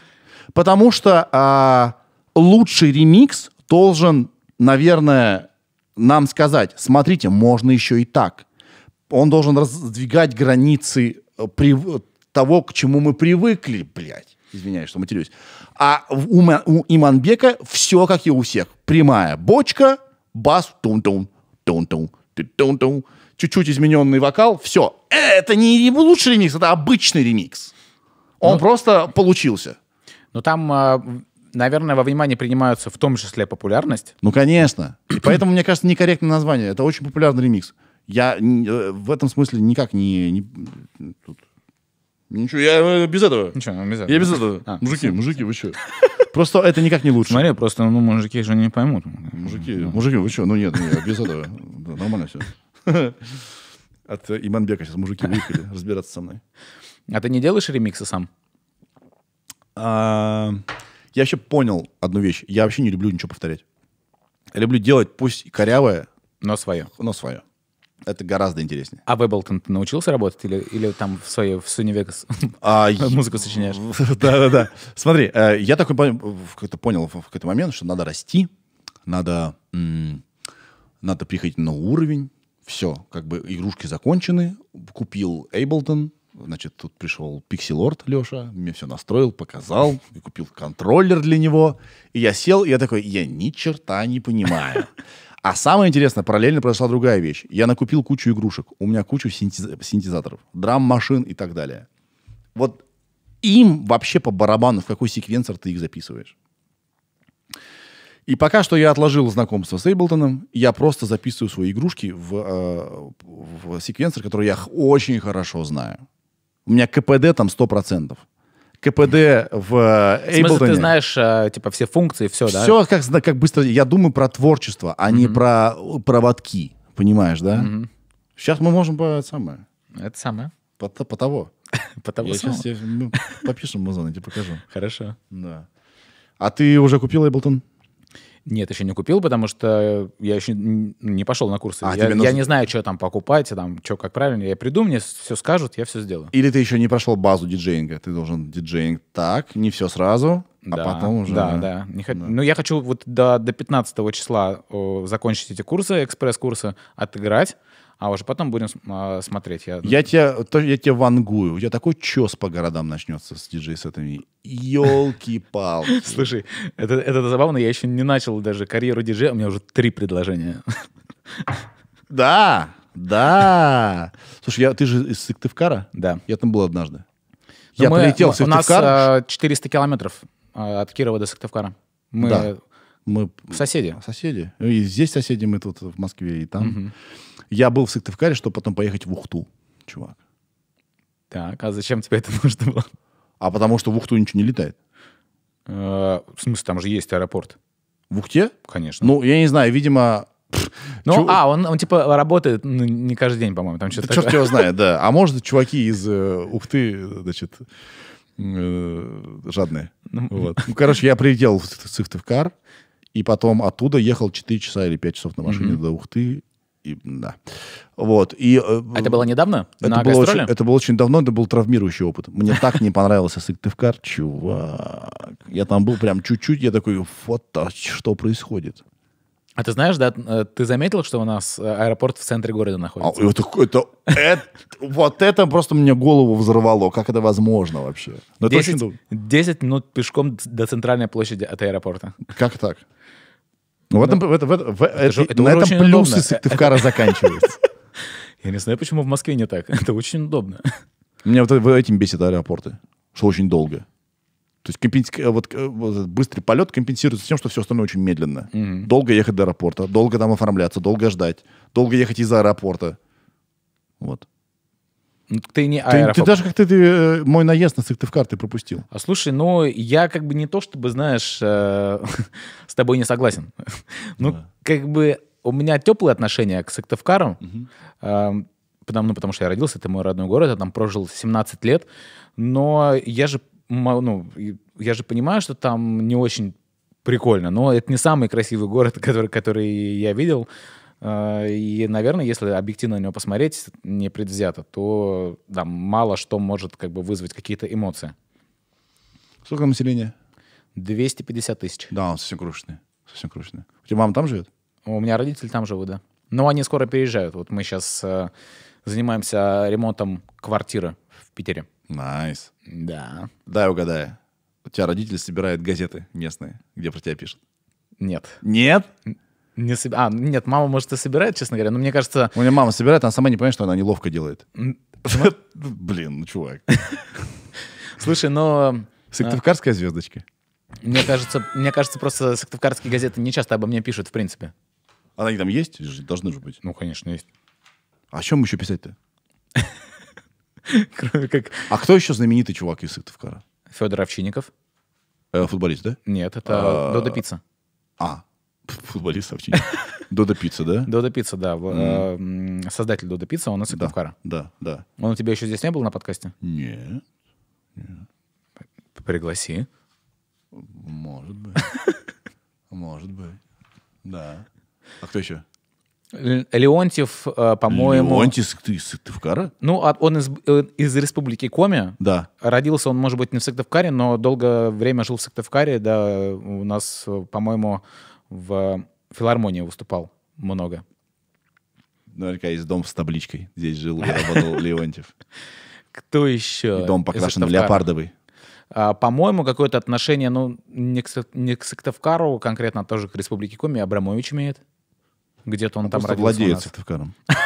Потому что а, лучший ремикс должен, наверное, нам сказать, смотрите, можно еще и так. Он должен раздвигать границы э, при, того, к чему мы привыкли, блядь. Извиняюсь, что матерюсь. А у, у Иманбека все как и у всех. Прямая бочка, бас, тун-тун, тун-тун, тун-тун. Чуть-чуть измененный вокал, все. Это не лучший ремикс, это обычный ремикс. Он ну, просто получился. Ну там а, наверное, во внимание принимаются в том числе популярность. Ну, конечно. И поэтому, мне кажется, некорректное название. Это очень популярный ремикс. Я э, в этом смысле никак не... не тут Ничего, я э, без этого. Ничего, без этого. Я без этого. А, мужики, спасибо. мужики, вы что? [laughs] Просто это никак не лучше. Смотри, просто ну, мужики же не поймут. Мужики, ну. мужики, вы что? Ну нет, нет, без этого. Да, нормально все. [laughs] От Иманбека сейчас мужики выехали разбираться со мной. А ты не делаешь ремиксы сам? А, я вообще понял одну вещь. Я вообще не люблю ничего повторять. Я люблю делать, пусть корявое. Но свое. Но свое. Это гораздо интереснее. А в Ableton ты научился работать или, или там в своей в Суневе а, [laughs] музыку сочиняешь? [laughs] Да-да-да. Смотри, э, я такой понял в какой-то момент, что надо расти, надо, надо приходить на уровень, все, как бы игрушки закончены, купил Ableton, значит, тут пришел Пикселорд Леша, мне все настроил, показал, и купил контроллер для него. И я сел, и я такой, я ни черта не понимаю. [laughs] А самое интересное, параллельно произошла другая вещь. Я накупил кучу игрушек, у меня кучу синтезаторов, драм-машин и так далее. Вот им вообще по барабану, в какой секвенсор ты их записываешь. И пока что я отложил знакомство с Эйблтоном, я просто записываю свои игрушки в, э, в секвенсор, который я очень хорошо знаю. У меня КПД там 100%. КПД в Ableton. Э, в смысле, ты знаешь, э, типа, все функции, все, да? Все как, как быстро. Я думаю про творчество, а mm-hmm. не про э, проводки. Понимаешь, да? Mm-hmm. Сейчас мы можем по это самое. Это самое. По, по того. [laughs] по того. Я сейчас тебе, ну, попишу музон, я тебе покажу. Хорошо. Да. А ты уже купил Ableton? Нет, еще не купил, потому что я еще не пошел на курсы. А, я, нужно... я не знаю, что там покупать, там, что как правильно. Я приду, мне все скажут, я все сделаю. Или ты еще не прошел базу диджейнга. Ты должен диджейнг. так, не все сразу, а потом уже... Да, да. Не х... да. Ну, я хочу вот до, до 15 числа о, закончить эти курсы, экспресс-курсы, отыграть, а уже потом будем э, смотреть. Я, я, тебя, я тебя вангую. У тебя такой чес по городам начнется с диджей этими Елки-палки. [laughs] Слушай, это, это забавно. Я еще не начал даже карьеру диджея. У меня уже три предложения. [laughs] Да, да. Слушай, я, ты же из Сыктывкара? Да. Я там был однажды. Но ну, я мы, прилетел в Сыктывкар. У нас 400 а, километров а, от Кирова до Сыктывкара. Мы, да. мы соседи. Соседи. И здесь соседи, мы тут в Москве, и там. Угу. Я был в Сыктывкаре, чтобы потом поехать в Ухту, чувак. Так, а зачем тебе это нужно было? А потому что в Ухту ничего не летает. Э, в смысле, там же есть аэропорт. В Ухте? Конечно. Ну, я не знаю, видимо... Ну, а, он, он типа работает ну, не каждый день, по-моему, там что-то. Да черт его знает, да. А может, [laughs] чуваки из э, Ухты, значит, э, жадные. Ну, вот. Ну, короче, я прилетел в Сыктывкар, и потом оттуда ехал 4 часа или 5 часов на машине до Ухты, и, да. Вот. И, э, а это было недавно? Это, на было очень, это было очень давно, это был травмирующий опыт. Мне так не понравился Сыктывкар, чувак. Я там был прям чуть-чуть, я такой, вот что происходит. А ты знаешь, да, э, ты заметил, что у нас э, аэропорт в центре города находится? А, это, это, это, вот это просто мне голову взорвало. Как это возможно вообще? Десять очень... минут пешком до центральной площади от аэропорта. Как так? Ну, в этом, ну, в, этом, в, в, это же, это на этом плюсы удобно. Сыктывкара заканчиваются. [laughs] Я не знаю, почему в Москве не так. [laughs] Это очень удобно. Меня вот этим бесит аэропорты, что очень долго. То есть компенс... вот, вот быстрый полет компенсируется тем, что все остальное очень медленно. Mm-hmm. Долго ехать до аэропорта, долго там оформляться, долго ждать, долго ехать из аэропорта. Вот. Ты не аэрофоб. Ты, ты даже как-то ты, э, мой наезд на Сыктывкар ты пропустил. А слушай, ну, я как бы не то чтобы, знаешь, э, [laughs] с тобой не согласен. [laughs] ну, да. как бы у меня теплые отношения к Сыктывкару, угу. э, эм, потому, ну, потому что я родился, это мой родной город, я там прожил 17 лет, но я же, ну, я же понимаю, что там не очень прикольно, но это не самый красивый город, [laughs] который, который я видел, а, и, наверное, если объективно на него посмотреть не предвзято, то да, мало что может как бы вызвать какие-то эмоции. Сколько населения? 250 тысяч. Да, он совсем крошечный. Совсем крошечный. У тебя мама там живет? У меня родители там живут, да. Но они скоро переезжают. Вот мы сейчас э, занимаемся ремонтом квартиры в Питере. Найс. Nice. Да. Дай угадаю. У тебя родители собирают газеты местные, где про тебя пишут. Нет. Нет? Не соб... А, нет, мама, может, и собирает, честно говоря, но мне кажется... У меня мама собирает, она сама не понимает, что она неловко делает. [laughs] Блин, ну, чувак. [laughs] Слушай, но... А, Сыктывкарская звездочка. Мне кажется, мне кажется, просто сыктывкарские газеты не часто обо мне пишут, в принципе. она там есть? Должны же быть. Ну, конечно, есть. А о чем еще писать-то? [laughs] Кроме как... А кто еще знаменитый чувак из Сыктывкара? Федор Овчинников. Э, футболист, да? Нет, это а, Дода Пицца. А, футболист Овчинин. [laughs] Дода Пицца, да? Дода Пицца, да. А, создатель Дода Пицца, он из Кавкара. Да, да. Он у тебя еще здесь не был на подкасте? Нет. Пригласи. Может быть. [laughs] Может быть. Да. А кто еще? Леонтьев, а, по-моему... Леонтьев ты из Сыктывкара? Ну, а он из, э, из республики Коми. Да. Родился он, может быть, не в Сыктывкаре, но долгое время жил в Сыктывкаре. Да, у нас, по-моему, в филармонии выступал много. Наверняка есть дом с табличкой. Здесь жил и работал Леонтьев. [laughs] Кто еще? И дом покрашен в леопардовый. А, По-моему, какое-то отношение, ну, не к, не к Сыктывкару, конкретно тоже к Республике Коми, Абрамович имеет. Где-то он а там родился владеет Сыктывкаром. [laughs]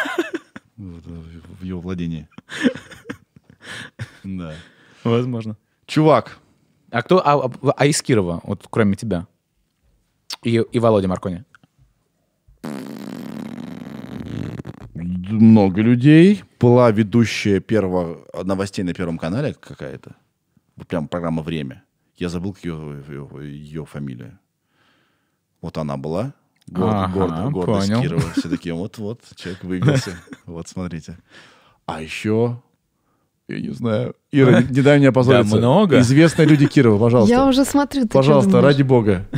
Э, в его владении. [laughs] Да. Возможно. Чувак. А кто, а, а из Кирова, вот кроме тебя? и, и Володя Маркони? Много людей. Была ведущая первого, новостей на Первом канале какая-то. Прям программа «Время». Я забыл ее, ее, ее фамилию. Вот она была. Горд, ага, гордо, гордость понял. Все такие, вот-вот, человек выбился. [laughs] Вот, смотрите. А еще я не знаю. Ира, не дай мне [laughs] опозориться. Да, много. Известные люди Кирова, пожалуйста. Я уже смотрю. Ты пожалуйста, ради бога.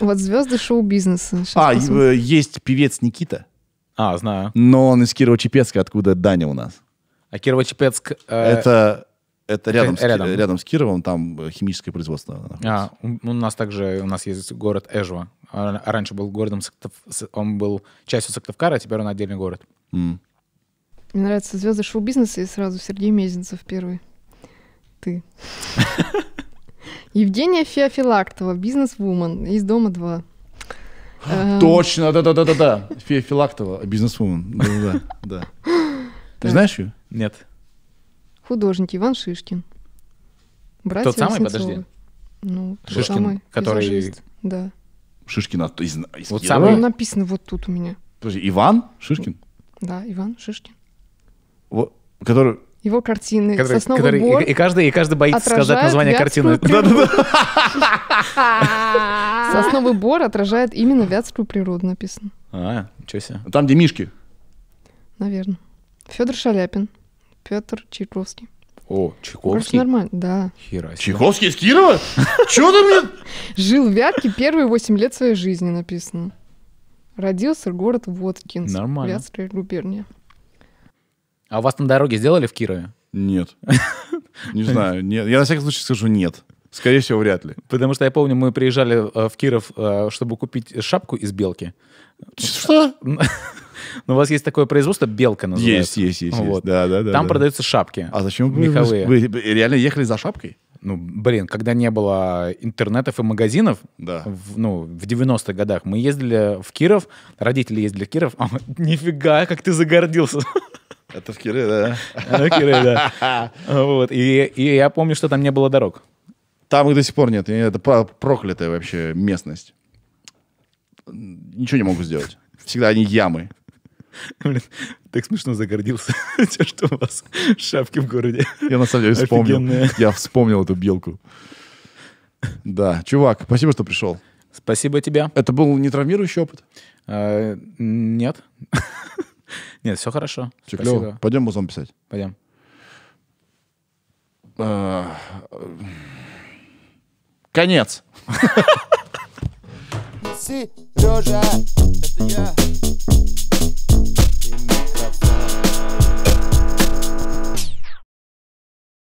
Вот звезды шоу-бизнеса. А, э, есть певец Никита. А, знаю. Но он из Кирова-Чепецка, откуда Даня у нас. А Кирово-Чепецк... Э, это это рядом, рядом. С, рядом с Кировом, там э, химическое производство. А, находится. А, у, нас также, у нас есть город Эжва. А, раньше был городом, Сыктыв... он был частью Сыктывкара, а теперь он отдельный город. Mm. Мне нравятся звезды шоу-бизнеса и сразу Сергей Мезенцев первый. Ты. [laughs] Евгения Феофилактова, бизнес-вумен из дома 2. А, эм. Точно, да-да-да-да-да. Феофилактова, Филактова, бизнес-вумен. Да-да-да. [laughs] Ты знаешь ее? Нет. Художник Иван Шишкин. Брат Тот самый, подожди. Ну, Шишкин, который... Да. Шишкин от- а, из, из Вот Кирова? написано вот тут у меня. Подожди, Иван Шишкин? Да, Иван Шишкин который его картины, который, сосновый который, бор. И, и, каждый, и каждый боится сказать название картины. [laughs] Сосновый бор отражает именно вятскую природу, написано. А, ничего себе. Там, где мишки. Наверное. Федор Шаляпин, Петр Чайковский. О, Чайковский? Короче, нормально, да. Хера Чайковский из Кирова? Чего ты мне... Жил в Вятке первые 8 лет своей жизни, написано. Родился город Воткинс. Нормально. Вятская губерния. А у вас там дороги сделали в Кирове? Нет. [laughs] Не знаю. Нет. Я на всякий случай скажу нет. Скорее всего, вряд ли. Потому что я помню, мы приезжали э, в Киров, э, чтобы купить шапку из белки. Что? [laughs] Но ну, у вас есть такое производство «Белка» называется. Есть, есть, есть. Вот. есть. Да, да, да, Там да. продаются шапки. А зачем вы, меховые. Вы, вы реально ехали за шапкой? Ну, блин, когда не было интернетов и магазинов, да. в, ну, в 90-х годах, мы ездили в Киров, родители ездили в Киров, [laughs] а, нифига, как ты загордился. Это в Кире, да. Кире, да. [laughs] Вот. И, и я помню, что там не было дорог. Там их до сих пор нет. Это проклятая вообще местность. Ничего не могу сделать. Всегда они ямы. Блин, так смешно загордился [laughs] тем, что у вас шапки в городе. Я на самом деле вспомнил. Я вспомнил эту белку. Да, чувак, спасибо, что пришел. Спасибо тебе. Это был не травмирующий опыт? А, нет. [laughs] [laughs] Нет, все хорошо. Все клево. Пойдем музон писать. Пойдем. А, конец. [laughs] Сережа, это я.